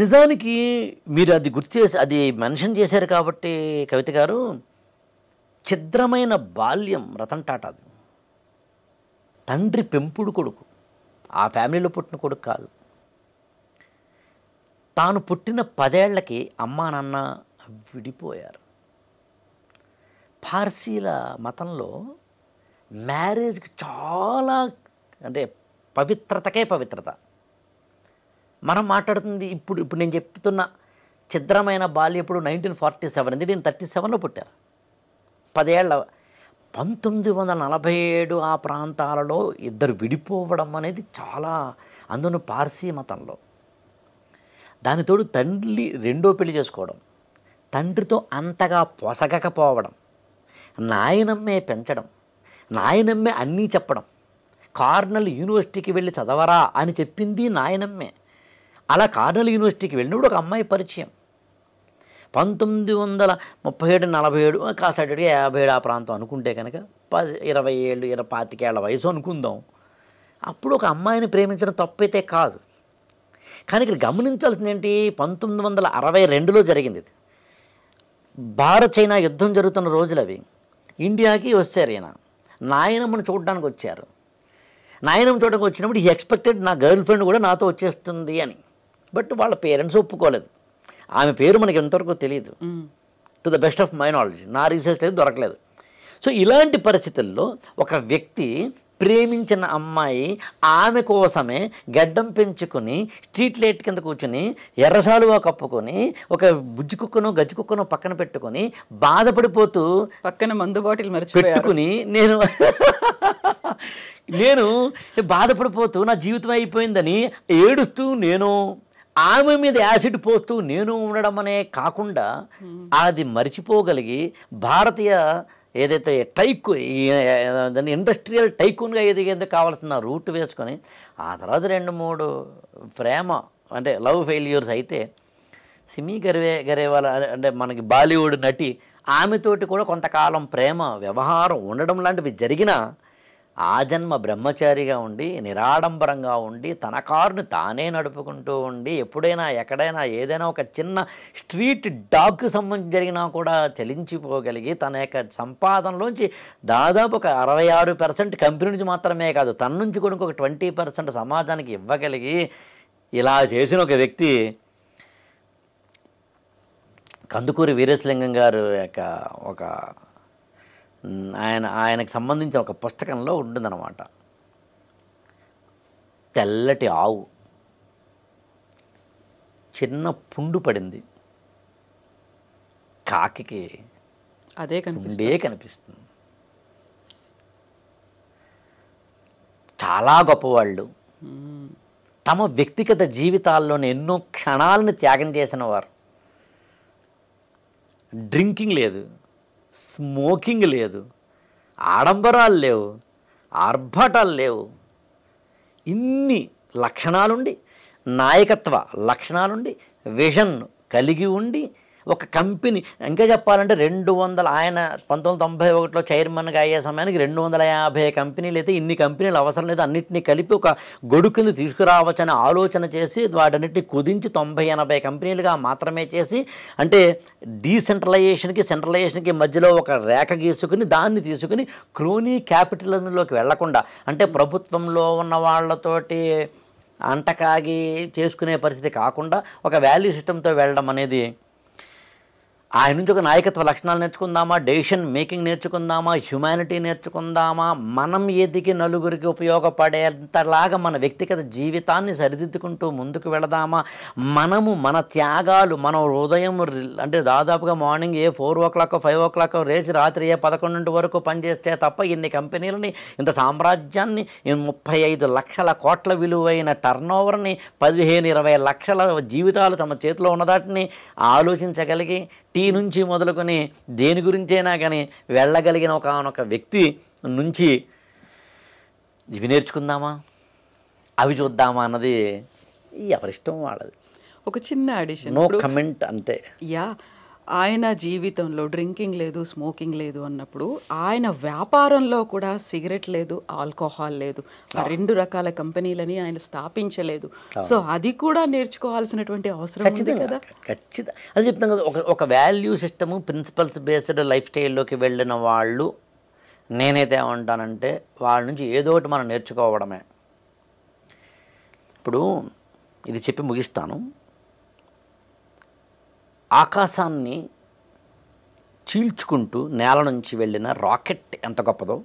నిజానికి మీరు అది గుర్తు చేసి అది మెన్షన్ చేశారు కాబట్టి కవిత గారు ఛిద్రమైన బాల్యం రతన్ టాటాది తండ్రి పెంపుడు కొడుకు ఆ ఫ్యామిలీలో పుట్టిన కొడుకు కాదు తాను పుట్టిన పదేళ్లకి అమ్మా నాన్న విడిపోయారు పార్సీల మతంలో మ్యారేజ్కి చాలా అంటే పవిత్రతకే పవిత్రత మనం మాట్లాడుతుంది ఇప్పుడు ఇప్పుడు నేను చెప్తున్న చిద్రమైన బాల్యప్పుడు నైన్టీన్ ఫార్టీ సెవెన్ ఇది నేను థర్టీ సెవెన్లో పుట్టారు పదేళ్ల పంతొమ్మిది వందల నలభై ఏడు ఆ ప్రాంతాలలో ఇద్దరు విడిపోవడం అనేది చాలా అందును పార్సీ మతంలో దానితోడు తండ్రి రెండో పెళ్లి చేసుకోవడం తండ్రితో అంతగా పొసగకపోవడం నాయనమ్మే పెంచడం నాయనమ్మే అన్నీ చెప్పడం కార్నల్ యూనివర్సిటీకి వెళ్ళి చదవరా అని చెప్పింది నాయనమ్మే అలా కార్నల్ యూనివర్సిటీకి వెళ్ళినప్పుడు ఒక అమ్మాయి పరిచయం పంతొమ్మిది వందల ముప్పై ఏడు నలభై ఏడు కాసేటట్టుగా యాభై ఏడు ఆ ప్రాంతం అనుకుంటే కనుక పది ఇరవై ఏళ్ళు ఇరవై పాతికేళ్ల వయసు అనుకుందాం అప్పుడు ఒక అమ్మాయిని ప్రేమించడం తప్పైతే కాదు కానీ ఇక్కడ గమనించాల్సింది ఏంటి పంతొమ్మిది వందల అరవై రెండులో జరిగింది ఇది భారత్ చైనా యుద్ధం జరుగుతున్న రోజులు అవి ఇండియాకి వచ్చారు ఈయన నాయనమ్మను చూడడానికి వచ్చారు నాయనమ్మ చూడడానికి వచ్చినప్పుడు ఈ ఎక్స్పెక్టెడ్ నా గర్ల్ ఫ్రెండ్ కూడా నాతో వచ్చేస్తుంది అని బట్ వాళ్ళ పేరెంట్స్ ఒప్పుకోలేదు ఆమె పేరు మనకి ఎంతవరకు తెలియదు to the best of my knowledge నా రీసెర్చ్ అయితే దొరకలేదు సో ఇలాంటి పరిస్థితుల్లో ఒక వ్యక్తి ప్రేమించిన అమ్మాయి ఆమె కోసమే గడ్డం పెంచుకుని స్ట్రీట్ లైట్ కింద కూర్చుని ఎర్రసాలు కప్పుకొని ఒక బుజ్జి కుక్కను గజ్జి కుక్కను పక్కన పెట్టుకొని బాధపడిపోతూ పక్కన మందు బాటిల్ పెట్టుకుని నేను నేను బాధపడిపోతూ నా జీవితం అయిపోయిందని ఏడుస్తూ నేను ఆమె మీద యాసిడ్ పోస్తూ నేను ఉండడం అనే కాకుండా hmm. అది మర్చిపోగలిగి భారతీయ ఏదైతే టైకు దాన్ని ఇండస్ట్రియల్ టైకున్గా ఎదిగేందుకు కావాల్సిన రూట్ వేసుకొని ఆ తర్వాత రెండు మూడు ప్రేమ అంటే లవ్ ఫెయిల్యూర్స్ అయితే సిమి గర్వే గరేవాల అంటే మనకి బాలీవుడ్ నటి ఆమెతోటి కూడా కొంతకాలం ప్రేమ వ్యవహారం ఉండడం లాంటివి జరిగినా ఆ జన్మ బ్రహ్మచారిగా ఉండి నిరాడంబరంగా ఉండి తన కారుని తానే నడుపుకుంటూ ఉండి ఎప్పుడైనా ఎక్కడైనా ఏదైనా ఒక చిన్న స్ట్రీట్ డాగ్కు సంబంధించి జరిగినా కూడా చలించిపోగలిగి తన యొక్క సంపాదనలోంచి దాదాపు ఒక అరవై ఆరు పర్సెంట్ కంపెనీ నుంచి మాత్రమే కాదు తన నుంచి కూడా ఇంకొక ట్వంటీ పర్సెంట్ సమాజానికి ఇవ్వగలిగి ఇలా చేసిన ఒక వ్యక్తి కందుకూరి వీరేశలింగం గారు యొక్క ఒక ఆయన ఆయనకు సంబంధించిన ఒక పుస్తకంలో ఉంటుందన్నమాట తెల్లటి ఆవు చిన్న పుండు పడింది కాకి అదే పుండే కనిపిస్తుంది చాలా గొప్పవాళ్ళు తమ వ్యక్తిగత జీవితాల్లోని ఎన్నో క్షణాలను త్యాగం చేసిన వారు డ్రింకింగ్ లేదు స్మోకింగ్ లేదు ఆడంబరాలు లేవు అర్భటాలు లేవు ఇన్ని లక్షణాలుండి నాయకత్వ లక్షణాలుండి విజన్ కలిగి ఉండి ఒక కంపెనీ ఇంకా చెప్పాలంటే రెండు వందల ఆయన పంతొమ్మిది తొంభై ఒకటిలో చైర్మన్గా అయ్యే సమయానికి రెండు వందల యాభై కంపెనీలు అయితే ఇన్ని కంపెనీలు అవసరం లేదు అన్నింటినీ కలిపి ఒక గొడుకుని కింద తీసుకురావచ్చని ఆలోచన చేసి వాటన్నిటిని కుదించి తొంభై ఎనభై కంపెనీలుగా మాత్రమే చేసి అంటే డీసెంట్రలైజేషన్కి సెంట్రలైజేషన్కి మధ్యలో ఒక రేఖ గీసుకుని దాన్ని తీసుకుని క్రోనీ క్యాపిటల్లోకి వెళ్లకుండా అంటే ప్రభుత్వంలో ఉన్న వాళ్ళతోటి అంటకాగి చేసుకునే పరిస్థితి కాకుండా ఒక వాల్యూ సిస్టంతో వెళ్ళడం అనేది ఆయన నుంచి ఒక నాయకత్వ లక్షణాలు నేర్చుకుందామా డెసిషన్ మేకింగ్ నేర్చుకుందామా హ్యుమానిటీ నేర్చుకుందామా మనం ఎదిగి నలుగురికి ఉపయోగపడేంతలాగా మన వ్యక్తిగత జీవితాన్ని సరిదిద్దుకుంటూ ముందుకు వెళదామా మనము మన త్యాగాలు మన హృదయం అంటే దాదాపుగా మార్నింగ్ ఏ four o'clock five o'clock రేసి రాత్రి ఏ పదకొండు వరకు పనిచేస్తే తప్ప ఇన్ని కంపెనీలని ఇంత సామ్రాజ్యాన్ని ముప్పై ఐదు లక్షల కోట్ల విలువైన టర్న్ ఓవర్ని పదిహేను ఇరవై లక్షల జీవితాలు తమ చేతిలో ఉన్నదాటిని ఆలోచించగలిగి టీ నుంచి మొదలుకొని దేని గురించైనా కానీ వెళ్ళగలిగిన ఒక ఒక వ్యక్తి నుంచి ఇవి నేర్చుకుందామా అవి చూద్దామా అన్నది ఎవరిష్టం వాళ్ళది ఒక చిన్న అడిషన్ నో కమెంట్ అంతే యా ఆయన జీవితంలో డ్రింకింగ్ లేదు స్మోకింగ్ లేదు అన్నప్పుడు ఆయన వ్యాపారంలో కూడా సిగరెట్ లేదు ఆల్కహాల్ లేదు రెండు రకాల కంపెనీలని ఆయన స్థాపించలేదు సో అది కూడా నేర్చుకోవాల్సినటువంటి అవసరం కదా ఖచ్చితంగా అది చెప్తాం కదా ఒక value system principles based life స్టైల్లోకి వెళ్ళిన వాళ్ళు నేనైతే ఏమంటానంటే వాళ్ళ నుంచి ఏదో ఒకటి మనం నేర్చుకోవడమే ఇప్పుడు ఇది చెప్పి ముగిస్తాను ఆకాశాన్ని చీల్చుకుంటూ నేల నుంచి వెళ్ళిన రాకెట్ ఎంత గొప్పదో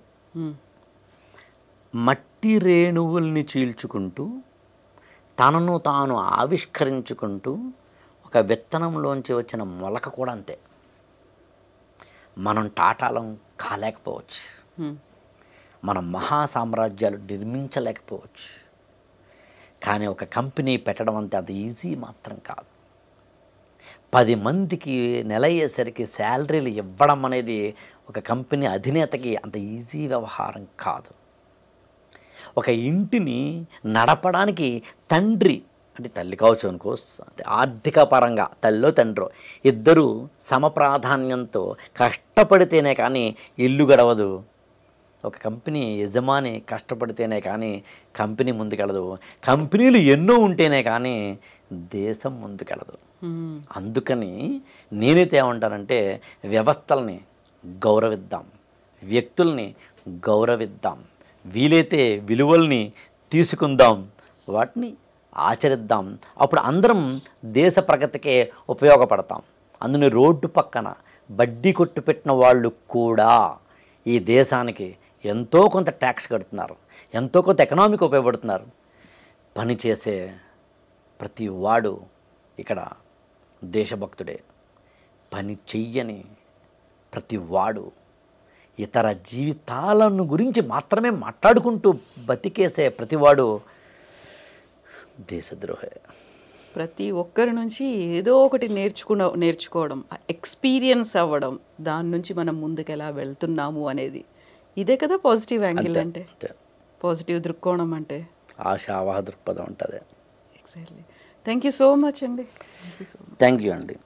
మట్టి రేణువుల్ని చీల్చుకుంటూ తనను తాను ఆవిష్కరించుకుంటూ ఒక విత్తనంలోంచి వచ్చిన మొలక కూడా అంతే మనం టాటాలం కాలేకపోవచ్చు మన మహా సామ్రాజ్యాలు నిర్మించలేకపోవచ్చు కానీ ఒక కంపెనీ పెట్టడం అంతే అది ఈజీ మాత్రం కాదు పది మందికి నెల అయ్యేసరికి శాలరీలు ఇవ్వడం అనేది ఒక కంపెనీ అధినేతకి అంత ఈజీ వ్యవహారం కాదు ఒక ఇంటిని నడపడానికి తండ్రి అంటే తల్లి కావచ్చు అనుకో అంటే ఆర్థిక పరంగా తల్లో తండ్రో ఇద్దరూ సమప్రాధాన్యంతో కష్టపడితేనే కానీ ఇల్లు గడవదు ఒక కంపెనీ యజమాని కష్టపడితేనే కానీ కంపెనీ ముందుకెళ్ళదు కంపెనీలు ఎన్నో ఉంటేనే కానీ దేశం ముందుకెళ్ళదు అందుకని నేనైతే ఏమంటానంటే వ్యవస్థల్ని గౌరవిద్దాం వ్యక్తుల్ని గౌరవిద్దాం వీలైతే విలువల్ని తీసుకుందాం వాటిని ఆచరిద్దాం అప్పుడు అందరం దేశ ప్రగతికే ఉపయోగపడతాం అందుని రోడ్డు పక్కన బడ్డీ కొట్టు పెట్టిన వాళ్ళు కూడా ఈ దేశానికి ఎంతో కొంత ట్యాక్స్ కడుతున్నారు ఎంతో కొంత ఎకనామిక్ ఉపయోగపడుతున్నారు పనిచేసే ప్రతి వాడు ఇక్కడ దేశభక్తుడే పని చెయ్యని ప్రతి వాడు ఇతర జీవితాలను గురించి మాత్రమే మాట్లాడుకుంటూ బతికేసే ప్రతివాడు దేశద్రోహే ప్రతి ఒక్కరి నుంచి ఏదో ఒకటి నేర్చుకున్న నేర్చుకోవడం ఎక్స్పీరియన్స్ అవ్వడం దాని నుంచి మనం ముందుకు ఎలా వెళ్తున్నాము అనేది ఇదే కదా పాజిటివ్ యాంగిల్ అంటే పాజిటివ్ దృక్కోణం అంటే ఆశావాహ దృక్పథం ఉంటుంది exactly thank you so much అండి థ్యాంక్ యూ అండి